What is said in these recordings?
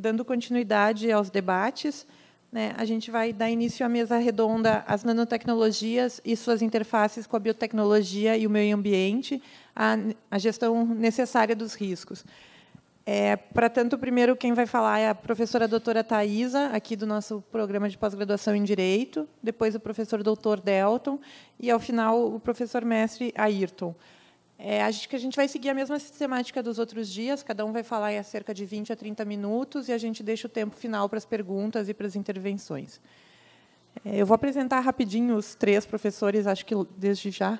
dando continuidade aos debates, né, a gente vai dar início à mesa redonda as nanotecnologias e suas interfaces com a biotecnologia e o meio ambiente, a, a gestão necessária dos riscos. É, para tanto, primeiro, quem vai falar é a professora doutora Thaisa, aqui do nosso programa de pós-graduação em Direito, depois o professor doutor Delton e, ao final, o professor mestre Ayrton. É, acho que a gente vai seguir a mesma sistemática dos outros dias, cada um vai falar em cerca de 20 a 30 minutos e a gente deixa o tempo final para as perguntas e para as intervenções. É, eu vou apresentar rapidinho os três professores, acho que desde já.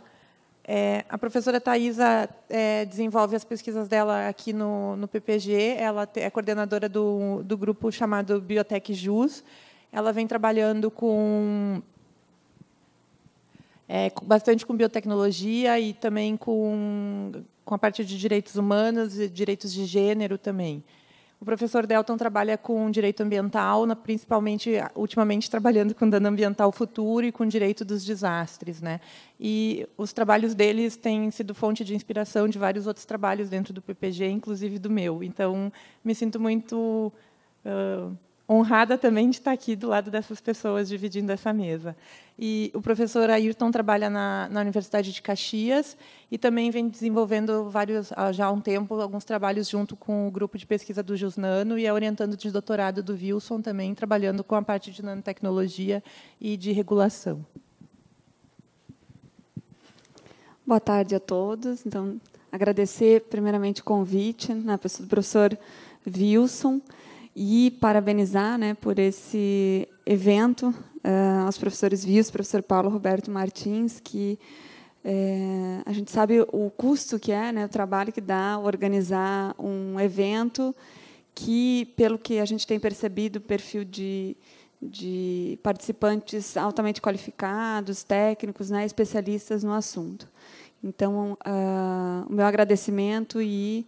É, a professora Thaisa é, desenvolve as pesquisas dela aqui no, no PPG. Ela é coordenadora do, do grupo chamado Biotech Jus. Ela vem trabalhando com é, bastante com biotecnologia e também com, com a parte de direitos humanos e direitos de gênero também. O professor Delton trabalha com direito ambiental, principalmente, ultimamente, trabalhando com dano ambiental futuro e com direito dos desastres. Né? E os trabalhos deles têm sido fonte de inspiração de vários outros trabalhos dentro do PPG, inclusive do meu. Então, me sinto muito... Uh, honrada também de estar aqui do lado dessas pessoas dividindo essa mesa. E o professor Ayrton trabalha na, na, Universidade de Caxias e também vem desenvolvendo vários ah, já há um tempo alguns trabalhos junto com o grupo de pesquisa do Jusnano e é orientando de doutorado do Wilson também trabalhando com a parte de nanotecnologia e de regulação. Boa tarde a todos. Então, agradecer primeiramente o convite na né, pessoa do professor Wilson e parabenizar né, por esse evento uh, aos professores Vios, professor Paulo Roberto Martins, que é, a gente sabe o custo que é, né, o trabalho que dá organizar um evento que, pelo que a gente tem percebido, o perfil de, de participantes altamente qualificados, técnicos, né, especialistas no assunto. Então, uh, o meu agradecimento e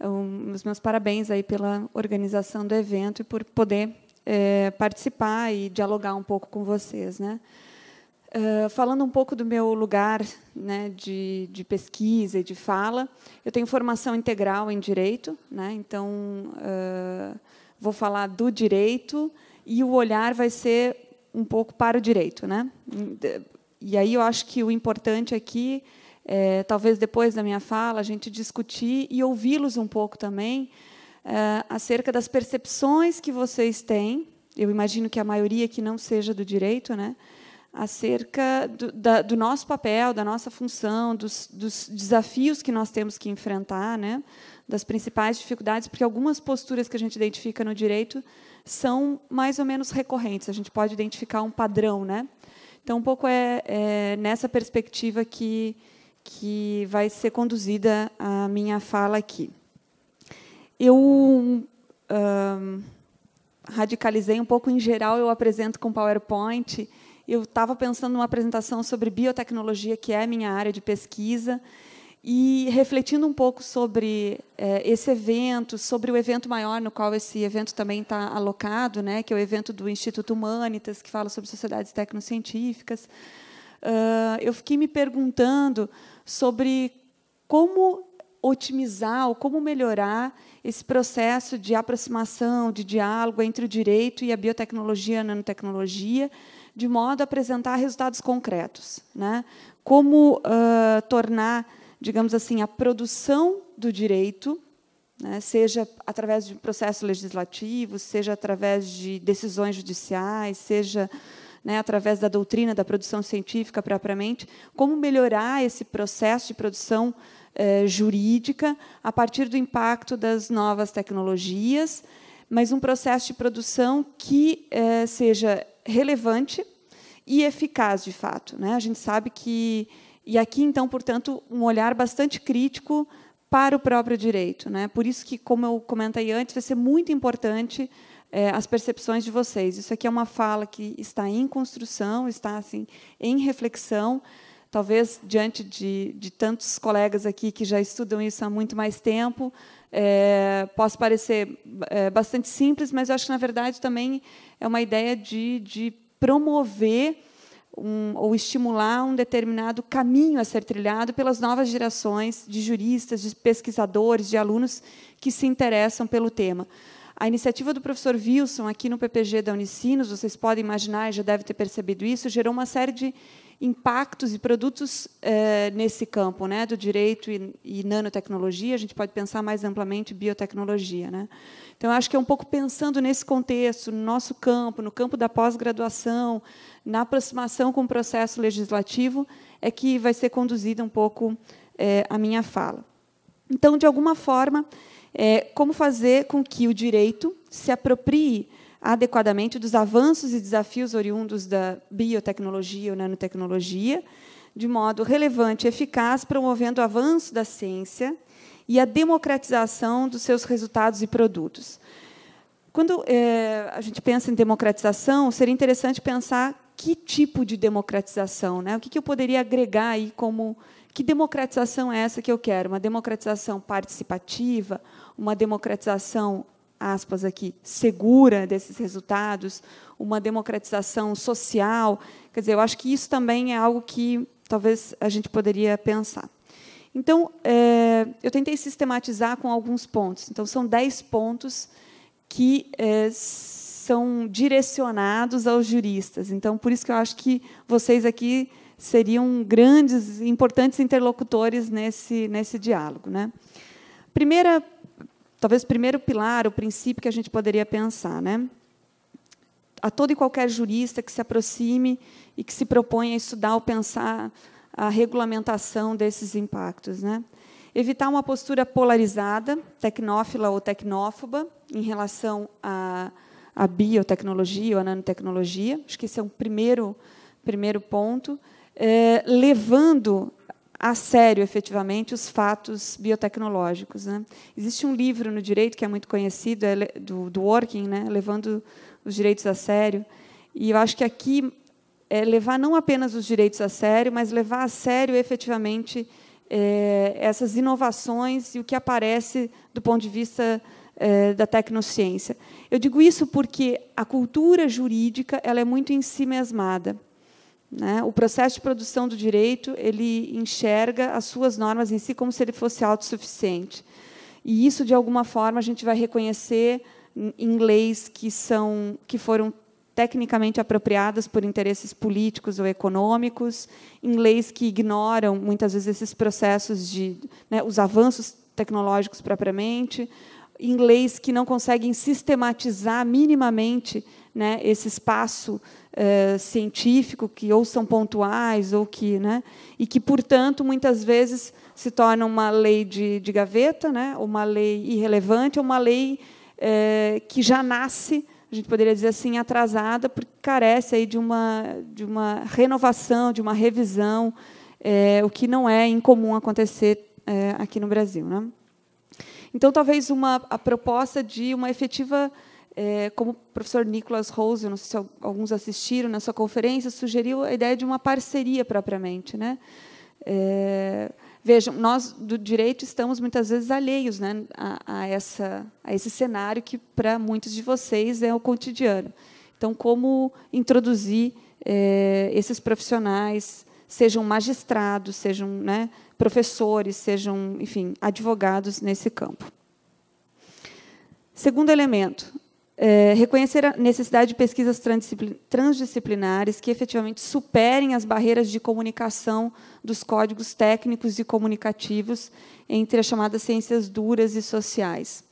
um, os meus parabéns aí pela organização do evento e por poder é, participar e dialogar um pouco com vocês, né? Uh, falando um pouco do meu lugar né, de, de, pesquisa e de fala, eu tenho formação integral em direito, né, então uh, vou falar do direito e o olhar vai ser um pouco para o direito. Né? E aí eu acho que o importante aqui é, talvez depois da minha fala, a gente discutir e ouvi-los um pouco também é, acerca das percepções que vocês têm. Eu imagino que a maioria que não seja do direito, né? acerca do, da, do nosso papel, da nossa função, dos, dos desafios que nós temos que enfrentar, né? das principais dificuldades, porque algumas posturas que a gente identifica no direito são mais ou menos recorrentes. A gente pode identificar um padrão, né? Então, um pouco é, é nessa perspectiva que que vai ser conduzida a minha fala aqui. Eu radicalizei um pouco em geral, eu apresento com PowerPoint. Eu estava pensando numa apresentação sobre biotecnologia, que é a minha área de pesquisa, e refletindo um pouco sobre eh, esse evento, sobre o evento maior no qual esse evento também está alocado, né, que é o evento do Instituto Humanitas, que fala sobre sociedades tecnocientíficas. científicas uh, eu fiquei me perguntando sobre como otimizar ou como melhorar esse processo de aproximação, de diálogo entre o direito e a biotecnologia, a nanotecnologia, de modo a apresentar resultados concretos, né? Como uh, tornar, digamos assim, a produção do direito, né, seja através de processos legislativos seja através de decisões judiciais, seja né, através da doutrina da produção científica propriamente, como melhorar esse processo de produção eh, jurídica a partir do impacto das novas tecnologias, mas um processo de produção que eh, seja relevante e eficaz de fato. Né? A gente sabe que e aqui então, portanto, um olhar bastante crítico para o próprio direito, né? Por isso que, como eu comentei antes, vai ser muito importante é, as percepções de vocês. Isso aqui é uma fala que está em construção, está assim em reflexão. Talvez diante de, de tantos colegas aqui que já estudam isso há muito mais tempo, é, possa parecer é, bastante simples, mas eu acho que na verdade também é uma ideia de, de promover um, ou estimular um determinado caminho a ser trilhado pelas novas gerações de juristas, de pesquisadores, de alunos que se interessam pelo tema. A iniciativa do professor Wilson aqui no PPG da Unicinos, vocês podem imaginar, já deve ter percebido isso, gerou uma série de impactos e produtos eh, nesse campo, né, do direito e, e, nanotecnologia. A gente pode pensar mais amplamente biotecnologia, né? Então acho que é um pouco pensando nesse contexto, no nosso campo, no campo da pós-graduação, na aproximação com o processo legislativo, é que vai ser conduzida um pouco eh, a minha fala. Então, de alguma forma, é, como fazer com que o direito se aproprie adequadamente dos avanços e desafios oriundos da biotecnologia ou nanotecnologia, de modo relevante e eficaz, promovendo o avanço da ciência e a democratização dos seus resultados e produtos. Quando é, a gente pensa em democratização, seria interessante pensar que tipo de democratização, né? o que, que eu poderia agregar aí como que democratização é essa que eu quero? Uma democratização participativa, uma democratização aspas aqui, segura desses resultados, uma democratização social. Quer dizer, eu acho que isso também é algo que talvez a gente poderia pensar. Então, é, eu tentei sistematizar com alguns pontos. Então, são dez pontos que é, são direcionados aos juristas. Então, por isso que eu acho que vocês aqui seriam grandes, importantes interlocutores nesse, nesse diálogo. Né? Primeira, talvez o primeiro pilar, o princípio que a gente poderia pensar, né? a todo e qualquer jurista que se aproxime e que se proponha a estudar ou pensar a regulamentação desses impactos. Né? Evitar uma postura polarizada, tecnófila ou tecnófoba, em relação à, à biotecnologia ou à nanotecnologia. Acho que esse é um primeiro, primeiro ponto. É, levando a sério, efetivamente, os fatos biotecnológicos. Né? Existe um livro no direito que é muito conhecido, é do, do Working, né? Levando os Direitos a Sério. E eu acho que aqui é levar não apenas os direitos a sério, mas levar a sério, efetivamente, é, essas inovações e o que aparece do ponto de vista é, da tecnociência. Eu digo isso porque a cultura jurídica ela é muito em si mesmada. Né? O processo de produção do direito ele enxerga as suas normas em si como se ele fosse autossuficiente. E isso, de alguma forma, a gente vai reconhecer em leis que, são, que foram tecnicamente apropriadas por interesses políticos ou econômicos, em leis que ignoram, muitas vezes, esses processos de. Né, os avanços tecnológicos propriamente, em leis que não conseguem sistematizar minimamente né, esse espaço uh, científico que ou são pontuais ou que, né, e que portanto muitas vezes se torna uma lei de, de gaveta, né, uma lei irrelevante, uma lei uh, que já nasce, a gente poderia dizer assim, atrasada, porque carece aí de uma de uma renovação, de uma revisão, uh, o que não é incomum acontecer aqui no Brasil, né? Então, talvez uma a proposta de uma efetiva é, como o professor Nicholas Rose, não sei se alguns assistiram na sua conferência, sugeriu a ideia de uma parceria propriamente, né? É, vejam, nós do direito estamos muitas vezes alheios né, a, a, essa, a esse cenário que para muitos de vocês é o cotidiano. Então, como introduzir é, esses profissionais, sejam magistrados, sejam né, professores, sejam, enfim, advogados nesse campo. Segundo elemento, é, reconhecer a necessidade de pesquisas transdisciplinares que efetivamente superem as barreiras de comunicação dos códigos técnicos e comunicativos entre as chamadas ciências duras e sociais.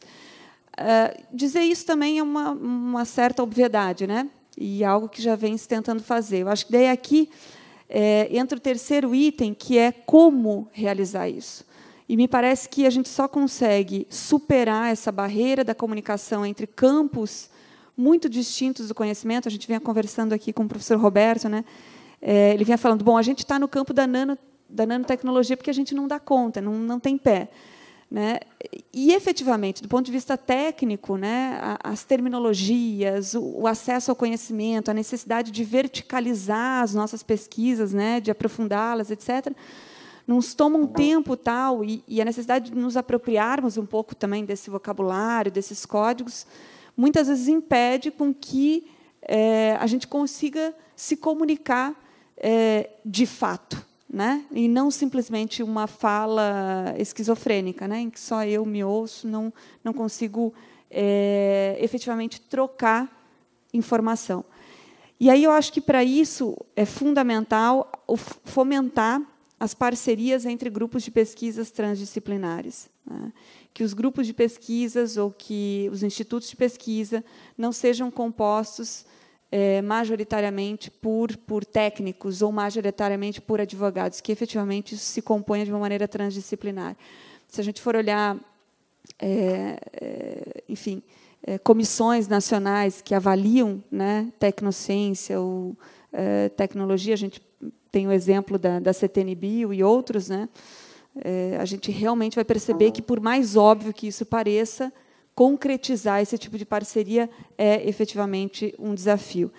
É, dizer isso também é uma, uma, certa obviedade, né? e é algo que já vem se tentando fazer. Eu acho que daí aqui é, entra o terceiro item, que é como realizar isso. E me parece que a gente só consegue superar essa barreira da comunicação entre campos muito distintos do conhecimento. A gente vinha conversando aqui com o professor Roberto, né? É, ele vinha falando: bom, a gente está no campo da, nano, da nanotecnologia porque a gente não dá conta, não, não tem pé. Né? E, efetivamente, do ponto de vista técnico, né, as terminologias, o, acesso ao conhecimento, a necessidade de verticalizar as nossas pesquisas, né, de aprofundá-las, etc., nos toma um tempo tal e, e a necessidade de nos apropriarmos um pouco também desse vocabulário, desses códigos, muitas vezes impede com que é, a gente consiga se comunicar é, de fato, né? E não simplesmente uma fala esquizofrênica, né? Em que só eu me ouço, não não consigo é, efetivamente trocar informação. E aí eu acho que para isso é fundamental fomentar as parcerias entre grupos de pesquisas transdisciplinares. Né? Que os grupos de pesquisas ou que os institutos de pesquisa não sejam compostos é, majoritariamente por, por técnicos ou majoritariamente por advogados, que efetivamente isso se componha de uma maneira transdisciplinar. Se a gente for olhar, é, é, enfim, comissões nacionais que avaliam né, tecnociência ou tecnologia, a gente tem o exemplo da, da CTNBio e outros, né? É, a gente realmente vai perceber que, por mais óbvio que isso pareça, concretizar esse tipo de parceria é efetivamente um desafio.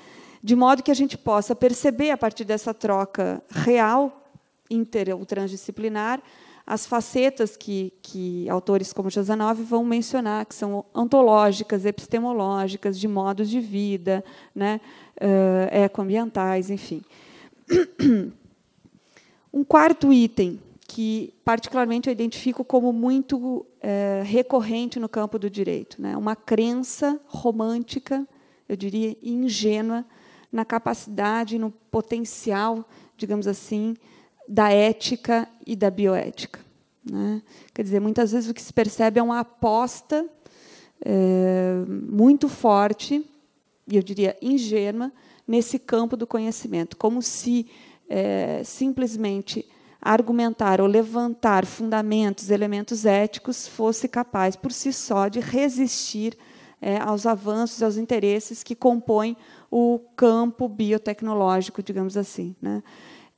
De modo que a gente possa perceber, a partir dessa troca real, inter ou transdisciplinar, as facetas que, que autores como Chazanov vão mencionar, que são ontológicas, epistemológicas, de modos de vida, né, uh, ecoambientais, enfim. Um quarto item que particularmente eu identifico como muito é, recorrente no campo do direito, né? uma crença romântica, eu diria ingênua, na capacidade, no potencial, digamos assim, da ética e da bioética. Né? Quer dizer, muitas vezes o que se percebe é uma aposta é, muito forte, e eu diria ingênua, nesse campo do conhecimento, como se é, simplesmente argumentar ou levantar fundamentos, elementos éticos, fosse capaz por si só de resistir é, aos avanços, aos interesses que compõem o campo biotecnológico, digamos assim. Né?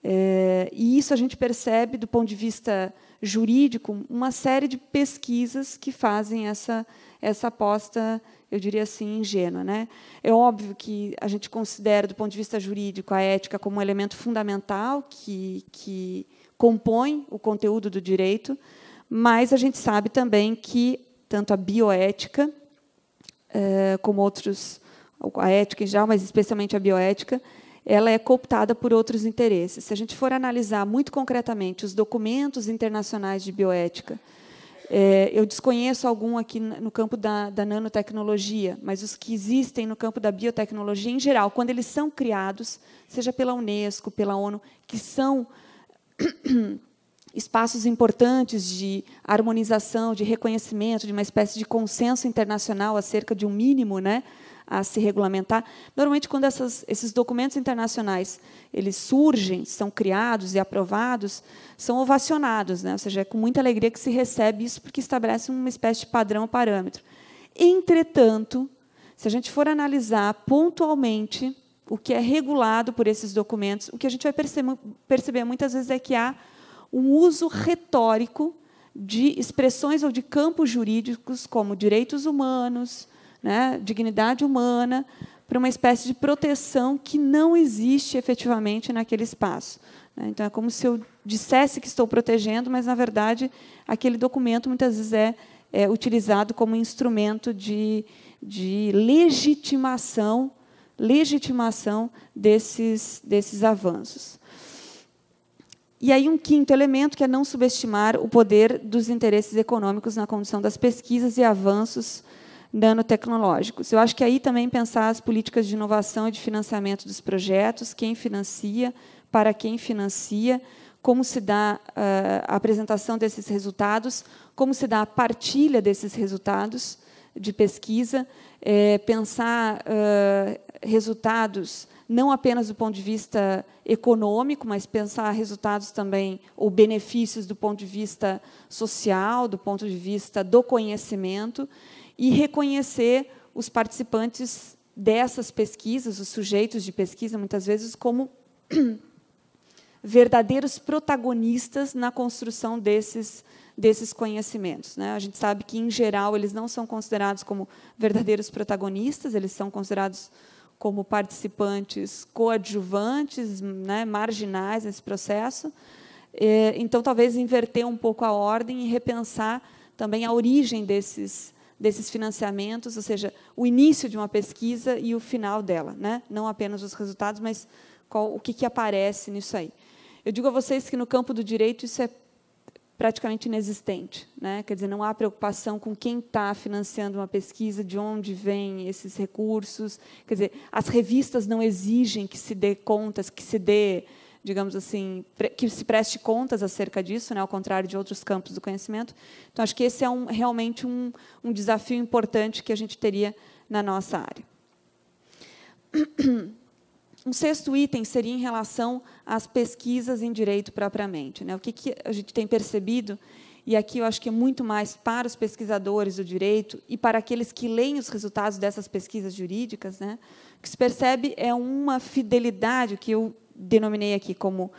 É, e isso a gente percebe, do ponto de vista jurídico, uma série de pesquisas que fazem essa, essa aposta eu diria assim, ingênua. Né? É óbvio que a gente considera, do ponto de vista jurídico, a ética como um elemento fundamental que, que compõe o conteúdo do direito, mas a gente sabe também que tanto a bioética, eh, como outros, a ética em geral, mas especialmente a bioética, ela é cooptada por outros interesses. Se a gente for analisar muito concretamente os documentos internacionais de bioética, é, eu desconheço algum aqui no campo da, da, nanotecnologia, mas os que existem no campo da biotecnologia em geral, quando eles são criados, seja pela Unesco, pela ONU, que são espaços importantes de harmonização, de reconhecimento, de uma espécie de consenso internacional acerca de um mínimo, né? a se regulamentar. Normalmente, quando essas, esses documentos internacionais eles surgem, são criados e aprovados, são ovacionados, né? ou seja, é com muita alegria que se recebe isso, porque estabelece uma espécie de padrão parâmetro. Entretanto, se a gente for analisar pontualmente o que é regulado por esses documentos, o que a gente vai perceber muitas vezes é que há um uso retórico de expressões ou de campos jurídicos como direitos humanos, né, dignidade humana, para uma espécie de proteção que não existe efetivamente naquele espaço. Né. Então, é como se eu dissesse que estou protegendo, mas, na verdade, aquele documento muitas vezes é, é utilizado como instrumento de, de legitimação legitimação desses, desses avanços. E aí um quinto elemento que é não subestimar o poder dos interesses econômicos na condução das pesquisas e avanços nanotecnológicos. Eu acho que aí também pensar as políticas de inovação e de financiamento dos projetos, quem financia, para quem financia, como se dá ah, a apresentação desses resultados, como se dá a partilha desses resultados de pesquisa, é, pensar ah, resultados não apenas do ponto de vista econômico, mas pensar resultados também ou benefícios do ponto de vista social, do ponto de vista do conhecimento e reconhecer os participantes dessas pesquisas, os sujeitos de pesquisa, muitas vezes, como verdadeiros protagonistas na construção desses, desses conhecimentos. Né? A gente sabe que, em geral, eles não são considerados como verdadeiros protagonistas, eles são considerados como participantes coadjuvantes, né, marginais nesse processo. É, então, talvez inverter um pouco a ordem e repensar também a origem desses desses financiamentos, ou seja, o início de uma pesquisa e o final dela, né? não apenas os resultados, mas qual, o que, que aparece nisso aí. Eu digo a vocês que no campo do direito isso é praticamente inexistente, né? quer dizer, não há preocupação com quem está financiando uma pesquisa, de onde vêm esses recursos, quer dizer, as revistas não exigem que se dê contas, que se dê digamos assim, que se preste contas acerca disso, né, ao contrário de outros campos do conhecimento. Então, acho que esse é um, realmente um, um desafio importante que a gente teria na nossa área. Um sexto item seria em relação às pesquisas em direito propriamente. Né? O que, que a gente tem percebido, e aqui eu acho que é muito mais para os pesquisadores do direito e para aqueles que leem os resultados dessas pesquisas jurídicas, né? O que se percebe é uma fidelidade, o que eu denominei aqui como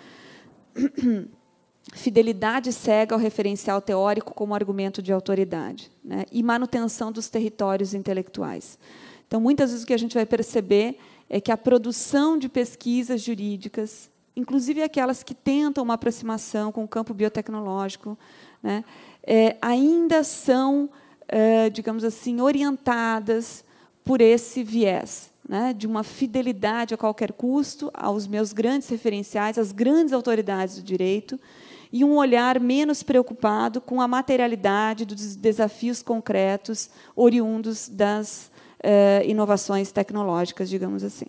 fidelidade cega ao referencial teórico como argumento de autoridade, né? e manutenção dos territórios intelectuais. Então, muitas vezes o que a gente vai perceber é que a produção de pesquisas jurídicas, inclusive aquelas que tentam uma aproximação com o campo biotecnológico, né, é, ainda são, é, digamos assim, orientadas por esse viés né, de uma fidelidade a qualquer custo aos meus grandes referenciais, às grandes autoridades do direito, e um olhar menos preocupado com a materialidade dos desafios concretos oriundos das eh, inovações tecnológicas, digamos assim.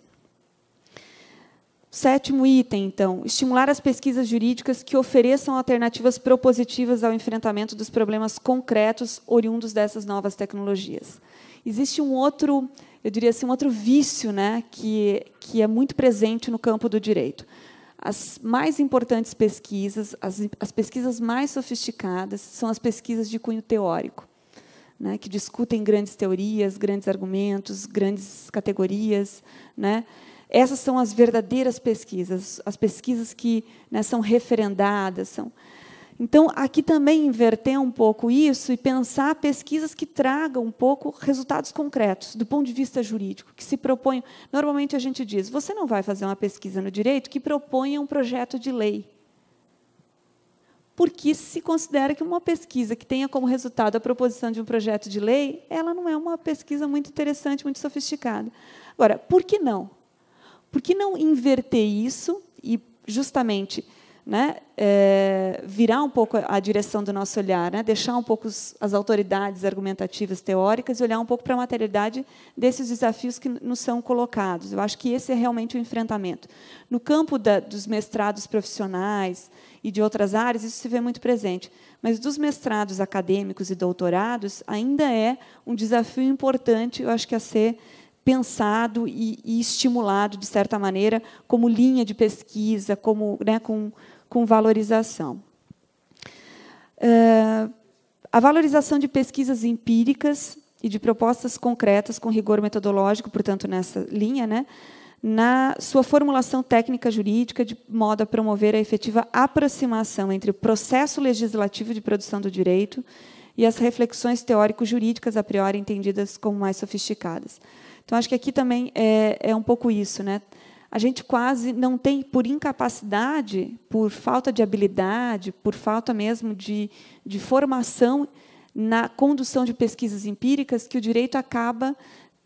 Sétimo item, então, estimular as pesquisas jurídicas que ofereçam alternativas propositivas ao enfrentamento dos problemas concretos oriundos dessas novas tecnologias. Existe um outro eu diria assim, um outro vício né, que, que é muito presente no campo do direito. As mais importantes pesquisas, as, as pesquisas mais sofisticadas, são as pesquisas de cunho teórico, né, que discutem grandes teorias, grandes argumentos, grandes categorias. Né? Essas são as verdadeiras pesquisas, as pesquisas que né, são referendadas, são então, aqui também inverter um pouco isso e pensar pesquisas que tragam um pouco resultados concretos, do ponto de vista jurídico, que se proponham. Normalmente a gente diz: você não vai fazer uma pesquisa no direito que proponha um projeto de lei. Porque se considera que uma pesquisa que tenha como resultado a proposição de um projeto de lei, ela não é uma pesquisa muito interessante, muito sofisticada. Agora, por que não? Por que não inverter isso e, justamente, né, é, virar um pouco a direção do nosso olhar, né, deixar um pouco as autoridades argumentativas teóricas e olhar um pouco para a materialidade desses desafios que nos são colocados. Eu acho que esse é realmente o enfrentamento. No campo da, dos mestrados profissionais e de outras áreas, isso se vê muito presente. Mas dos mestrados acadêmicos e doutorados, ainda é um desafio importante, eu acho que a ser pensado e, e estimulado, de certa maneira, como linha de pesquisa, como, né, com, com valorização. Uh, a valorização de pesquisas empíricas e de propostas concretas com rigor metodológico, portanto, nessa linha, né, na sua formulação técnica jurídica, de modo a promover a efetiva aproximação entre o processo legislativo de produção do direito e as reflexões teórico-jurídicas a priori entendidas como mais sofisticadas. Então, acho que aqui também é, é um pouco isso. Né? A gente quase não tem, por incapacidade, por falta de habilidade, por falta mesmo de, de formação na condução de pesquisas empíricas, que o direito acaba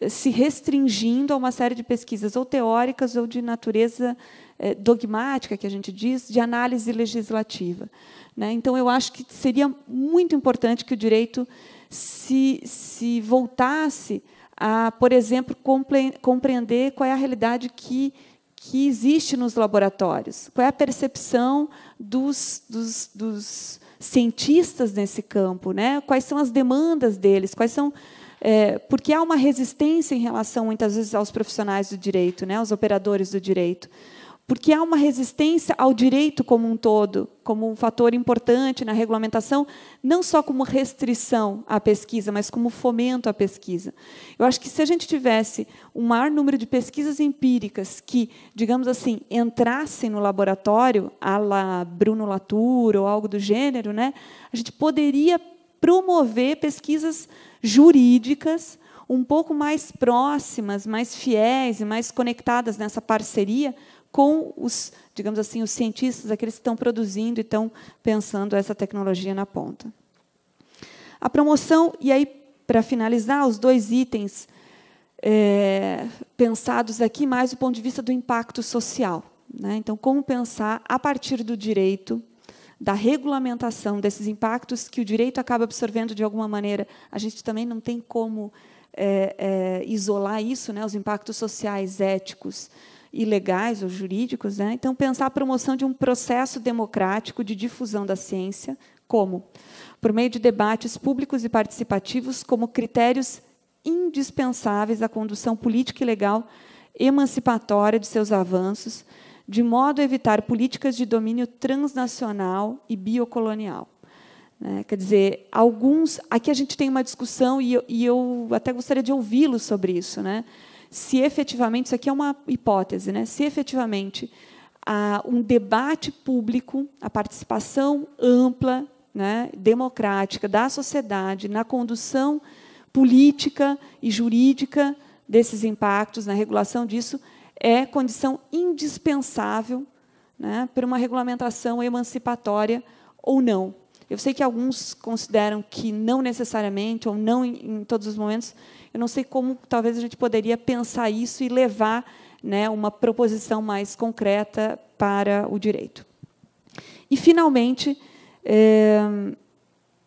eh, se restringindo a uma série de pesquisas ou teóricas ou de natureza eh, dogmática, que a gente diz, de análise legislativa. Né? Então, eu acho que seria muito importante que o direito se, se voltasse a, por exemplo, compreender qual é a realidade que, que existe nos laboratórios, qual é a percepção dos, dos, dos cientistas nesse campo, né? quais são as demandas deles, quais são. É, porque há uma resistência em relação, muitas vezes, aos profissionais do direito, né? aos operadores do direito porque há uma resistência ao direito como um todo, como um fator importante na regulamentação, não só como restrição à pesquisa, mas como fomento à pesquisa. Eu acho que se a gente tivesse um maior número de pesquisas empíricas que, digamos assim, entrassem no laboratório, à la Bruno Latour ou algo do gênero, né, a gente poderia promover pesquisas jurídicas um pouco mais próximas, mais fiéis e mais conectadas nessa parceria com os, digamos assim, os cientistas, aqueles que estão produzindo e estão pensando essa tecnologia na ponta. A promoção, e aí, para finalizar, os dois itens é, pensados aqui, mais do ponto de vista do impacto social. Né? Então, como pensar a partir do direito, da regulamentação desses impactos que o direito acaba absorvendo de alguma maneira. A gente também não tem como é, é, isolar isso, né? os impactos sociais, éticos, ilegais ou jurídicos. Né? Então, pensar a promoção de um processo democrático de difusão da ciência, como? Por meio de debates públicos e participativos, como critérios indispensáveis à condução política e legal emancipatória de seus avanços, de modo a evitar políticas de domínio transnacional e biocolonial. Né? Quer dizer, alguns. Aqui a gente tem uma discussão, e eu, e eu até gostaria de ouvi lo sobre isso. Né? se efetivamente, isso aqui é uma hipótese, né? se efetivamente um debate público, a participação ampla, né, democrática da sociedade na condução política e jurídica desses impactos, na regulação disso, é condição indispensável né, para uma regulamentação emancipatória ou não. Eu sei que alguns consideram que não necessariamente, ou não em, em todos os momentos, eu não sei como talvez a gente poderia pensar isso e levar né, uma proposição mais concreta para o direito. E, finalmente, é,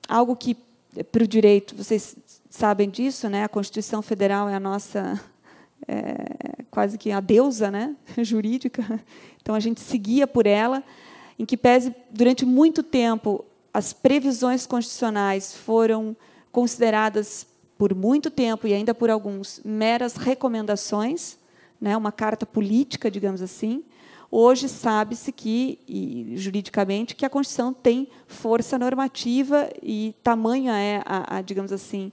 algo que, eh, para o direito, vocês sabem disso, né? a Constituição Federal é a nossa é, quase que a deusa né? jurídica, então a gente seguia por ela, em que pese, durante muito tempo, as previsões constitucionais foram consideradas por muito tempo e ainda por alguns, meras recomendações, né, uma carta política, digamos assim. Hoje sabe-se que, e, juridicamente, que a Constituição tem força normativa e tamanha é, a, a digamos assim,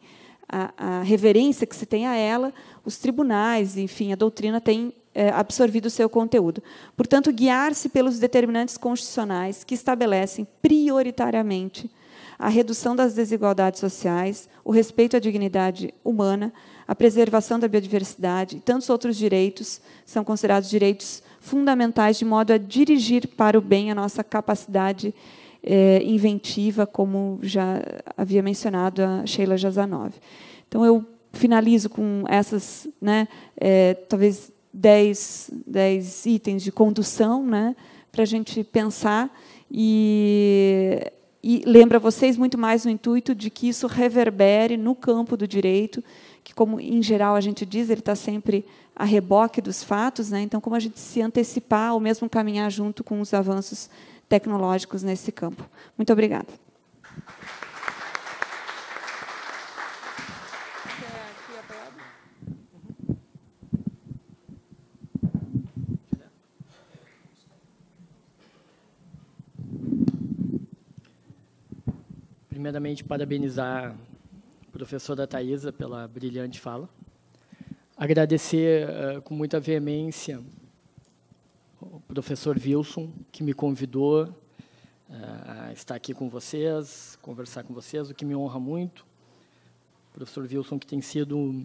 a, a, reverência que se tem a ela, os tribunais, enfim, a doutrina tem é, absorvido o seu conteúdo. Portanto, guiar-se pelos determinantes constitucionais que estabelecem prioritariamente a redução das desigualdades sociais, o respeito à dignidade humana, a preservação da biodiversidade e tantos outros direitos são considerados direitos fundamentais de modo a dirigir para o bem a nossa capacidade é, inventiva, como já havia mencionado a Sheila Jazanov. Então, eu finalizo com essas, né, é, talvez, dez, dez itens de condução né, para a gente pensar e e lembra vocês muito mais no intuito de que isso reverbere no campo do direito, que, como em geral a gente diz, ele está sempre a reboque dos fatos, né? então, como a gente se antecipar ou mesmo caminhar junto com os avanços tecnológicos nesse campo. Muito obrigada. Primeiramente, parabenizar a professora Thaisa pela brilhante fala. Agradecer uh, com muita veemência o professor Wilson, que me convidou uh, a estar aqui com vocês, conversar com vocês, o que me honra muito. O professor Wilson, que tem sido um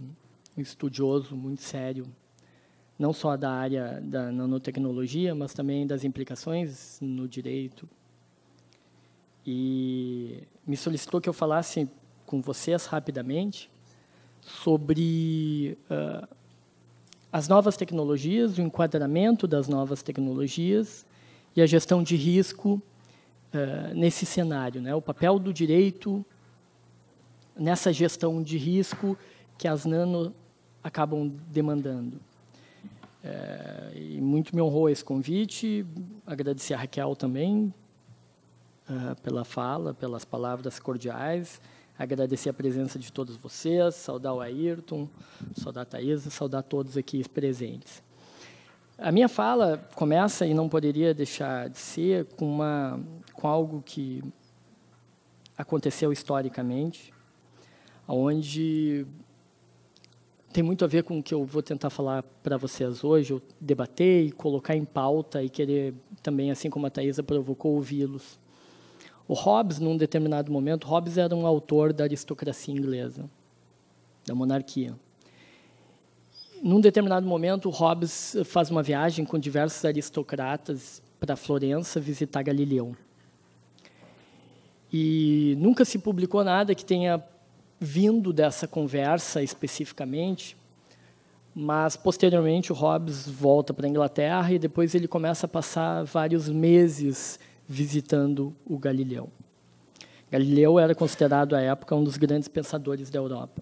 estudioso muito sério, não só da área da nanotecnologia, mas também das implicações no direito e me solicitou que eu falasse com vocês rapidamente sobre uh, as novas tecnologias, o enquadramento das novas tecnologias e a gestão de risco uh, nesse cenário, né? O papel do direito nessa gestão de risco que as nano acabam demandando. É, e muito me honrou esse convite, agradecer a Raquel também ah, pela fala, pelas palavras cordiais. Agradecer a presença de todos vocês, saudar o Ayrton, saudar a Thaisa, saudar todos aqui presentes. A minha fala começa, e não poderia deixar de ser, com, uma, com algo que aconteceu historicamente, onde tem muito a ver com o que eu vou tentar falar para vocês hoje, eu debater e colocar em pauta e querer também, assim como a Thaisa provocou, ouvi-los. O Hobbes, num determinado momento, Hobbes era um autor da aristocracia inglesa, da monarquia. Num determinado momento, Hobbes faz uma viagem com diversos aristocratas para Florença visitar Galileu. E nunca se publicou nada que tenha vindo dessa conversa especificamente, mas posteriormente o Hobbes volta para a Inglaterra e depois ele começa a passar vários meses visitando o Galileu. Galileu era considerado à época um dos grandes pensadores da Europa.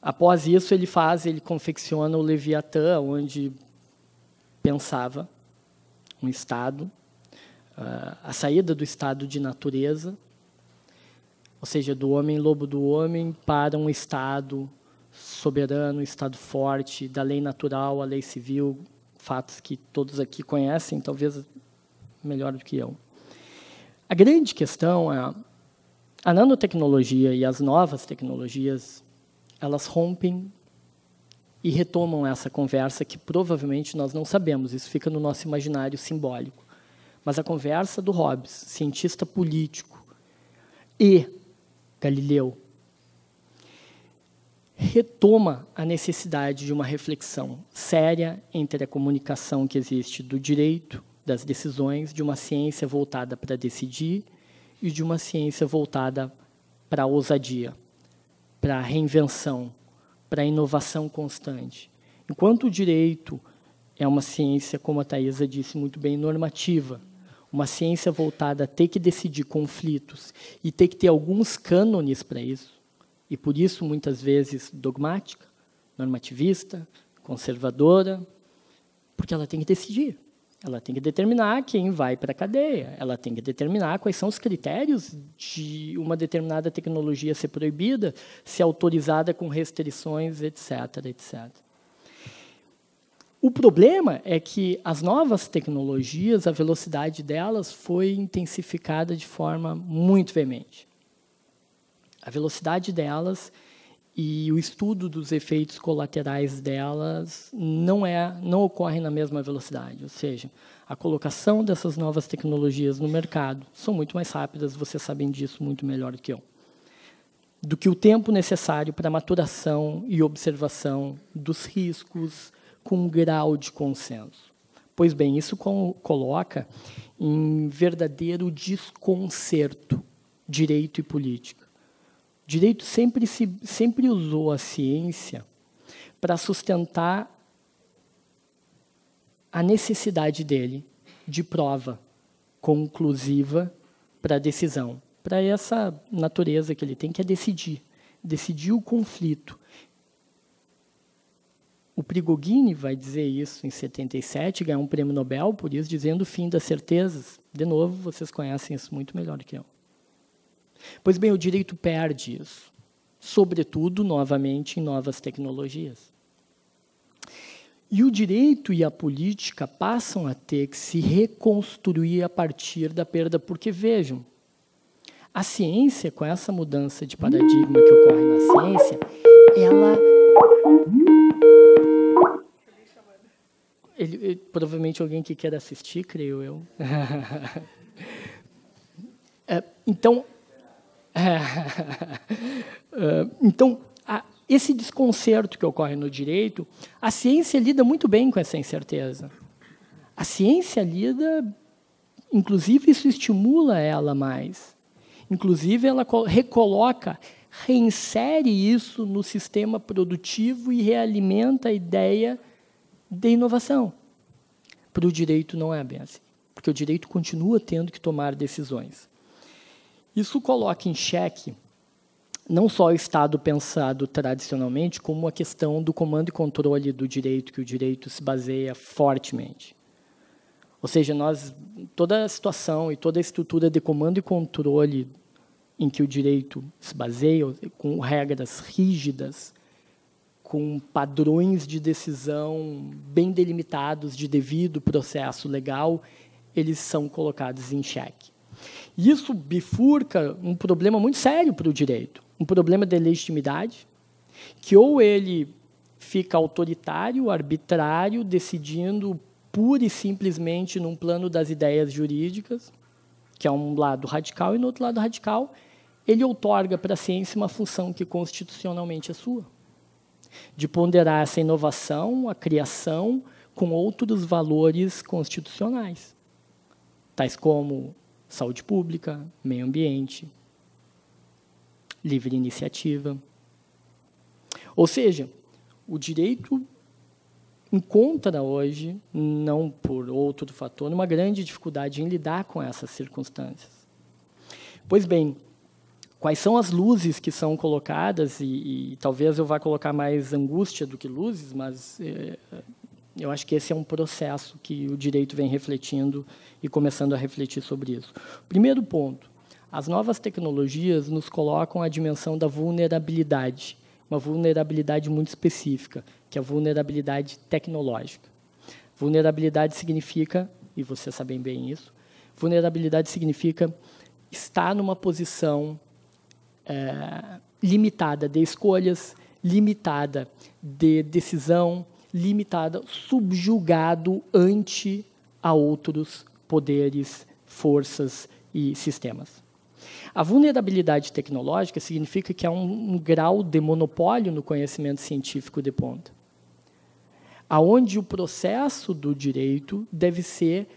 Após isso, ele faz, ele confecciona o Leviatã, onde pensava um estado, ah, a saída do estado de natureza, ou seja, do homem lobo do homem para um estado soberano, um estado forte, da lei natural à lei civil, fatos que todos aqui conhecem, talvez melhor do que eu. A grande questão é a nanotecnologia e as novas tecnologias, elas rompem e retomam essa conversa que provavelmente nós não sabemos, isso fica no nosso imaginário simbólico. Mas a conversa do Hobbes, cientista político, e Galileu, retoma a necessidade de uma reflexão séria entre a comunicação que existe do direito das decisões, de uma ciência voltada para decidir e de uma ciência voltada para a ousadia, para a reinvenção, para a inovação constante. Enquanto o direito é uma ciência, como a Thaisa disse muito bem, normativa, uma ciência voltada a ter que decidir conflitos e ter que ter alguns cânones para isso, e por isso muitas vezes dogmática, normativista, conservadora, porque ela tem que decidir. Ela tem que determinar quem vai para a cadeia. Ela tem que determinar quais são os critérios de uma determinada tecnologia ser proibida, ser autorizada com restrições, etc, etc. O problema é que as novas tecnologias, a velocidade delas foi intensificada de forma muito veemente. A velocidade delas e o estudo dos efeitos colaterais delas não é não ocorre na mesma velocidade, ou seja, a colocação dessas novas tecnologias no mercado são muito mais rápidas, vocês sabem disso muito melhor do que eu. Do que o tempo necessário para maturação e observação dos riscos com um grau de consenso. Pois bem, isso coloca em verdadeiro desconcerto direito e política direito sempre, se, sempre usou a ciência para sustentar a necessidade dele de prova conclusiva para a decisão, para essa natureza que ele tem, que é decidir, decidir o conflito. O Prigogine vai dizer isso em 77, ganhar um prêmio Nobel por isso, dizendo o fim das certezas. De novo, vocês conhecem isso muito melhor que eu. Pois bem, o direito perde isso, sobretudo, novamente, em novas tecnologias. E o direito e a política passam a ter que se reconstruir a partir da perda, porque vejam, a ciência, com essa mudança de paradigma que ocorre na ciência, ela. Ele, ele, provavelmente alguém que quer assistir, creio eu. é, então, É, então, esse desconcerto que ocorre no direito, a ciência lida muito bem com essa incerteza. A ciência lida, inclusive, isso estimula ela mais. Inclusive, ela recoloca, reinsere isso no sistema produtivo e realimenta a ideia de inovação. Para o direito não é bem assim, porque o direito continua tendo que tomar decisões. Isso coloca em xeque não só o Estado pensado tradicionalmente, como a questão do comando e controle do direito, que o direito se baseia fortemente. Ou seja, nós toda a situação e toda a estrutura de comando e controle em que o direito se baseia, com regras rígidas, com padrões de decisão bem delimitados de devido processo legal, eles são colocados em xeque isso bifurca um problema muito sério para o direito, um problema de legitimidade, que ou ele fica autoritário, arbitrário, decidindo pura e simplesmente num plano das ideias jurídicas, que é um lado radical, e no outro lado radical, ele outorga para a ciência uma função que constitucionalmente é sua, de ponderar essa inovação, a criação, com outros valores constitucionais, tais como saúde pública, meio ambiente, livre iniciativa. Ou seja, o direito encontra hoje, não por outro fator, uma grande dificuldade em lidar com essas circunstâncias. Pois bem, quais são as luzes que são colocadas, e, e talvez eu vá colocar mais angústia do que luzes, mas é, eu acho que esse é um processo que o direito vem refletindo e começando a refletir sobre isso. Primeiro ponto: as novas tecnologias nos colocam a dimensão da vulnerabilidade, uma vulnerabilidade muito específica, que é a vulnerabilidade tecnológica. Vulnerabilidade significa, e vocês sabem bem isso, vulnerabilidade significa estar numa posição é, limitada de escolhas, limitada de decisão, limitada, subjugado ante a outros poderes, forças e sistemas. A vulnerabilidade tecnológica significa que há um, um grau de monopólio no conhecimento científico de ponta, aonde o processo do direito deve ser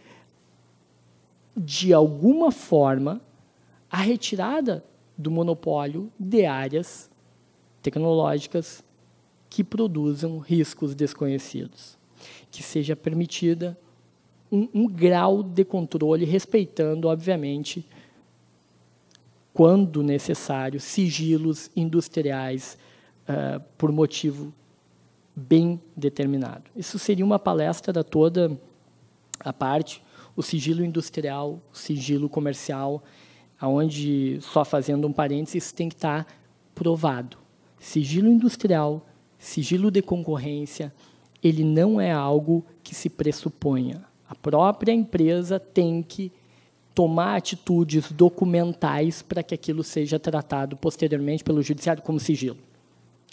de alguma forma a retirada do monopólio de áreas tecnológicas, que produzam riscos desconhecidos, que seja permitida um, um grau de controle, respeitando, obviamente, quando necessário, sigilos industriais uh, por motivo bem determinado. Isso seria uma palestra da toda a parte, o sigilo industrial, o sigilo comercial, aonde, só fazendo um parênteses, isso tem que estar provado. Sigilo industrial, sigilo de concorrência, ele não é algo que se pressuponha. A própria empresa tem que tomar atitudes documentais para que aquilo seja tratado posteriormente pelo judiciário como sigilo.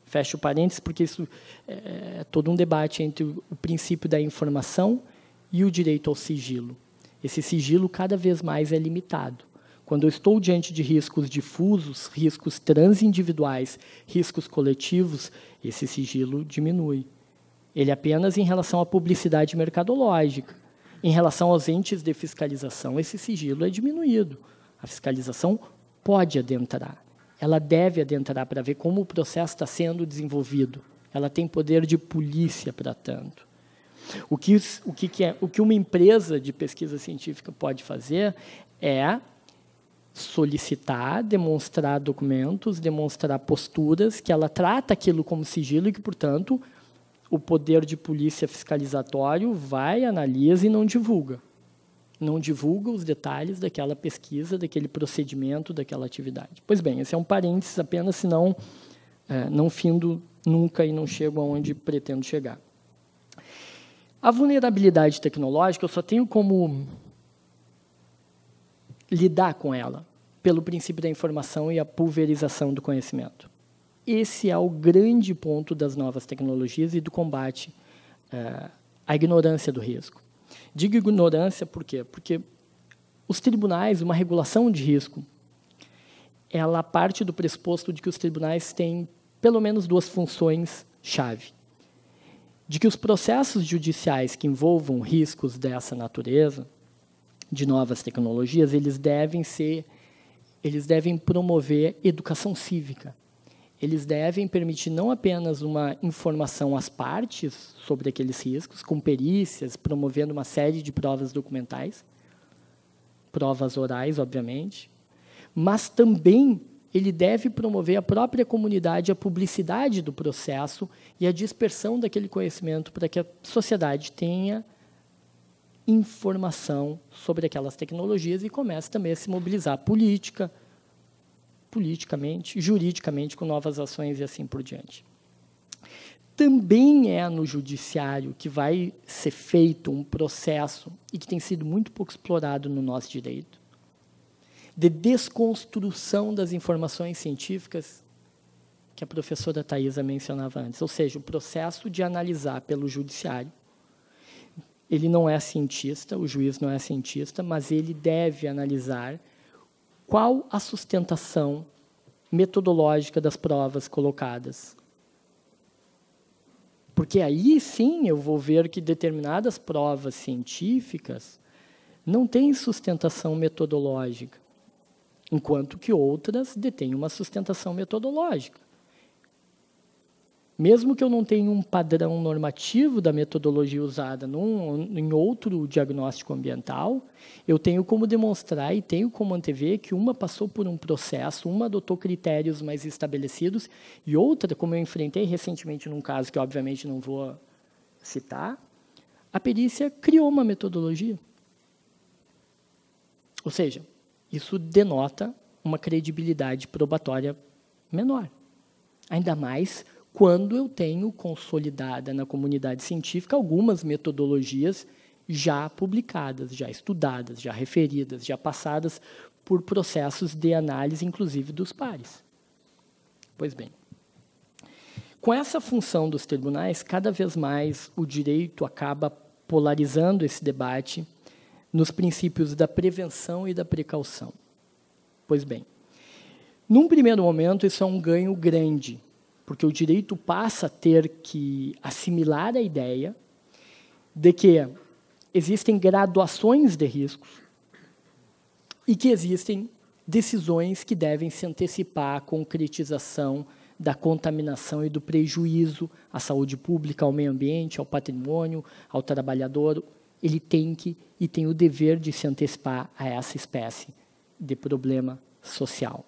Fecho parênteses, porque isso é, é todo um debate entre o princípio da informação e o direito ao sigilo. Esse sigilo cada vez mais é limitado. Quando eu estou diante de riscos difusos, riscos transindividuais, riscos coletivos, esse sigilo diminui. Ele apenas em relação à publicidade mercadológica. Em relação aos entes de fiscalização, esse sigilo é diminuído. A fiscalização pode adentrar. Ela deve adentrar para ver como o processo está sendo desenvolvido. Ela tem poder de polícia para tanto. O que, o, que, que é, o que uma empresa de pesquisa científica pode fazer é solicitar, demonstrar documentos, demonstrar posturas, que ela trata aquilo como sigilo e que, portanto, o poder de polícia fiscalizatório vai, analisa e não divulga. Não divulga os detalhes daquela pesquisa, daquele procedimento, daquela atividade. Pois bem, esse é um parênteses apenas, senão é, não findo nunca e não chego aonde pretendo chegar. A vulnerabilidade tecnológica eu só tenho como lidar com ela, pelo princípio da informação e a pulverização do conhecimento. Esse é o grande ponto das novas tecnologias e do combate eh, à ignorância do risco. Digo ignorância por quê? Porque os tribunais, uma regulação de risco, ela parte do pressuposto de que os tribunais têm pelo menos duas funções chave. De que os processos judiciais que envolvam riscos dessa natureza, de novas tecnologias, eles devem ser, eles devem promover educação cívica. Eles devem permitir não apenas uma informação às partes sobre aqueles riscos, com perícias, promovendo uma série de provas documentais, provas orais, obviamente, mas também ele deve promover a própria comunidade, a publicidade do processo e a dispersão daquele conhecimento para que a sociedade tenha informação sobre aquelas tecnologias e começa também a se mobilizar política, politicamente, juridicamente, com novas ações e assim por diante. Também é no judiciário que vai ser feito um processo, e que tem sido muito pouco explorado no nosso direito, de desconstrução das informações científicas que a professora Thaisa mencionava antes, ou seja, o processo de analisar pelo judiciário ele não é cientista, o juiz não é cientista, mas ele deve analisar qual a sustentação metodológica das provas colocadas. Porque aí sim eu vou ver que determinadas provas científicas não têm sustentação metodológica, enquanto que outras detêm uma sustentação metodológica mesmo que eu não tenha um padrão normativo da metodologia usada num, em outro diagnóstico ambiental, eu tenho como demonstrar e tenho como antever que uma passou por um processo, uma adotou critérios mais estabelecidos e outra, como eu enfrentei recentemente num caso que obviamente não vou citar, a perícia criou uma metodologia. Ou seja, isso denota uma credibilidade probatória menor. Ainda mais quando eu tenho consolidada na comunidade científica algumas metodologias já publicadas, já estudadas, já referidas, já passadas por processos de análise, inclusive dos pares. Pois bem, com essa função dos tribunais, cada vez mais o direito acaba polarizando esse debate nos princípios da prevenção e da precaução. Pois bem, num primeiro momento, isso é um ganho grande porque o direito passa a ter que assimilar a ideia de que existem graduações de riscos e que existem decisões que devem se antecipar à concretização da contaminação e do prejuízo à saúde pública, ao meio ambiente, ao patrimônio, ao trabalhador. Ele tem que e tem o dever de se antecipar a essa espécie de problema social.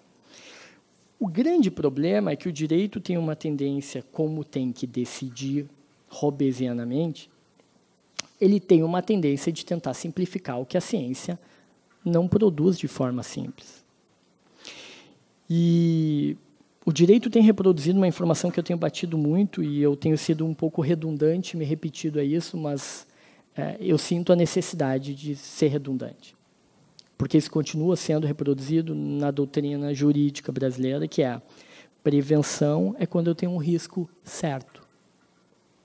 O grande problema é que o direito tem uma tendência, como tem que decidir robesianamente, ele tem uma tendência de tentar simplificar o que a ciência não produz de forma simples. E o direito tem reproduzido uma informação que eu tenho batido muito e eu tenho sido um pouco redundante, me repetido a isso, mas é, eu sinto a necessidade de ser redundante porque isso continua sendo reproduzido na doutrina jurídica brasileira, que é prevenção é quando eu tenho um risco certo.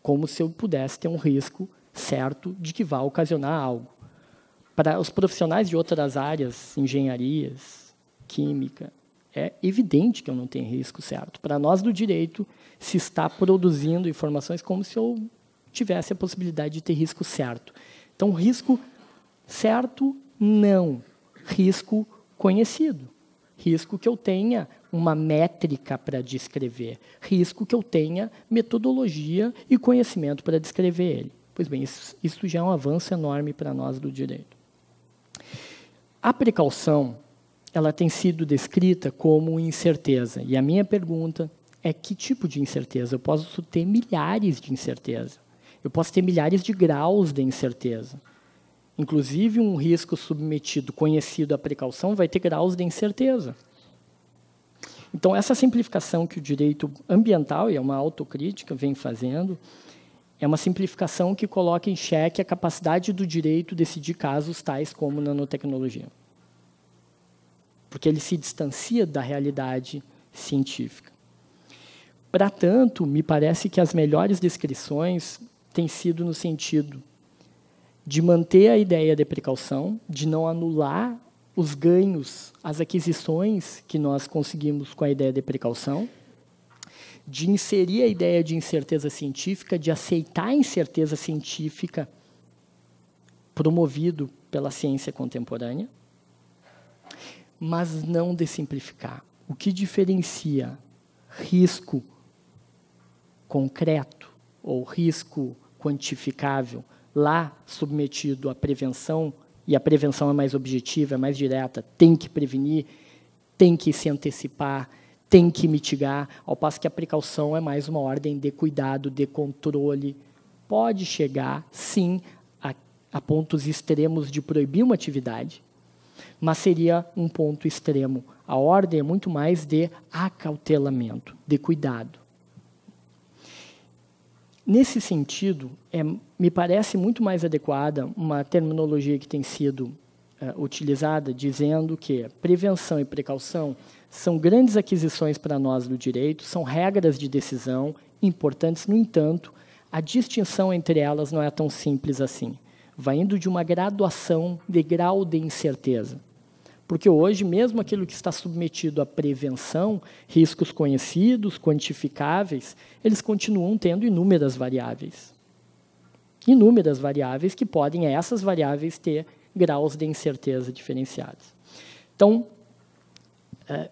Como se eu pudesse ter um risco certo de que vá ocasionar algo. Para os profissionais de outras áreas, engenharias, química, é evidente que eu não tenho risco certo. Para nós do direito, se está produzindo informações como se eu tivesse a possibilidade de ter risco certo. Então, risco certo, não risco conhecido, risco que eu tenha uma métrica para descrever, risco que eu tenha metodologia e conhecimento para descrever ele. Pois bem, isso, isso já é um avanço enorme para nós do direito. A precaução, ela tem sido descrita como incerteza. E a minha pergunta é que tipo de incerteza? Eu posso ter milhares de incerteza. Eu posso ter milhares de graus de incerteza. Inclusive, um risco submetido conhecido à precaução vai ter graus de incerteza. Então, essa simplificação que o direito ambiental, e é uma autocrítica, vem fazendo, é uma simplificação que coloca em xeque a capacidade do direito decidir casos tais como nanotecnologia. Porque ele se distancia da realidade científica. Para tanto, me parece que as melhores descrições têm sido no sentido de manter a ideia de precaução, de não anular os ganhos, as aquisições que nós conseguimos com a ideia de precaução, de inserir a ideia de incerteza científica, de aceitar a incerteza científica promovido pela ciência contemporânea, mas não de simplificar. O que diferencia risco concreto ou risco quantificável lá submetido à prevenção, e a prevenção é mais objetiva, é mais direta, tem que prevenir, tem que se antecipar, tem que mitigar, ao passo que a precaução é mais uma ordem de cuidado, de controle. Pode chegar, sim, a, a pontos extremos de proibir uma atividade, mas seria um ponto extremo. A ordem é muito mais de acautelamento, de cuidado. Nesse sentido, é, me parece muito mais adequada uma terminologia que tem sido é, utilizada, dizendo que prevenção e precaução são grandes aquisições para nós do direito, são regras de decisão importantes, no entanto, a distinção entre elas não é tão simples assim. Vai indo de uma graduação de grau de incerteza. Porque hoje, mesmo aquilo que está submetido à prevenção, riscos conhecidos, quantificáveis, eles continuam tendo inúmeras variáveis. Inúmeras variáveis que podem, essas variáveis, ter graus de incerteza diferenciados. Então, é,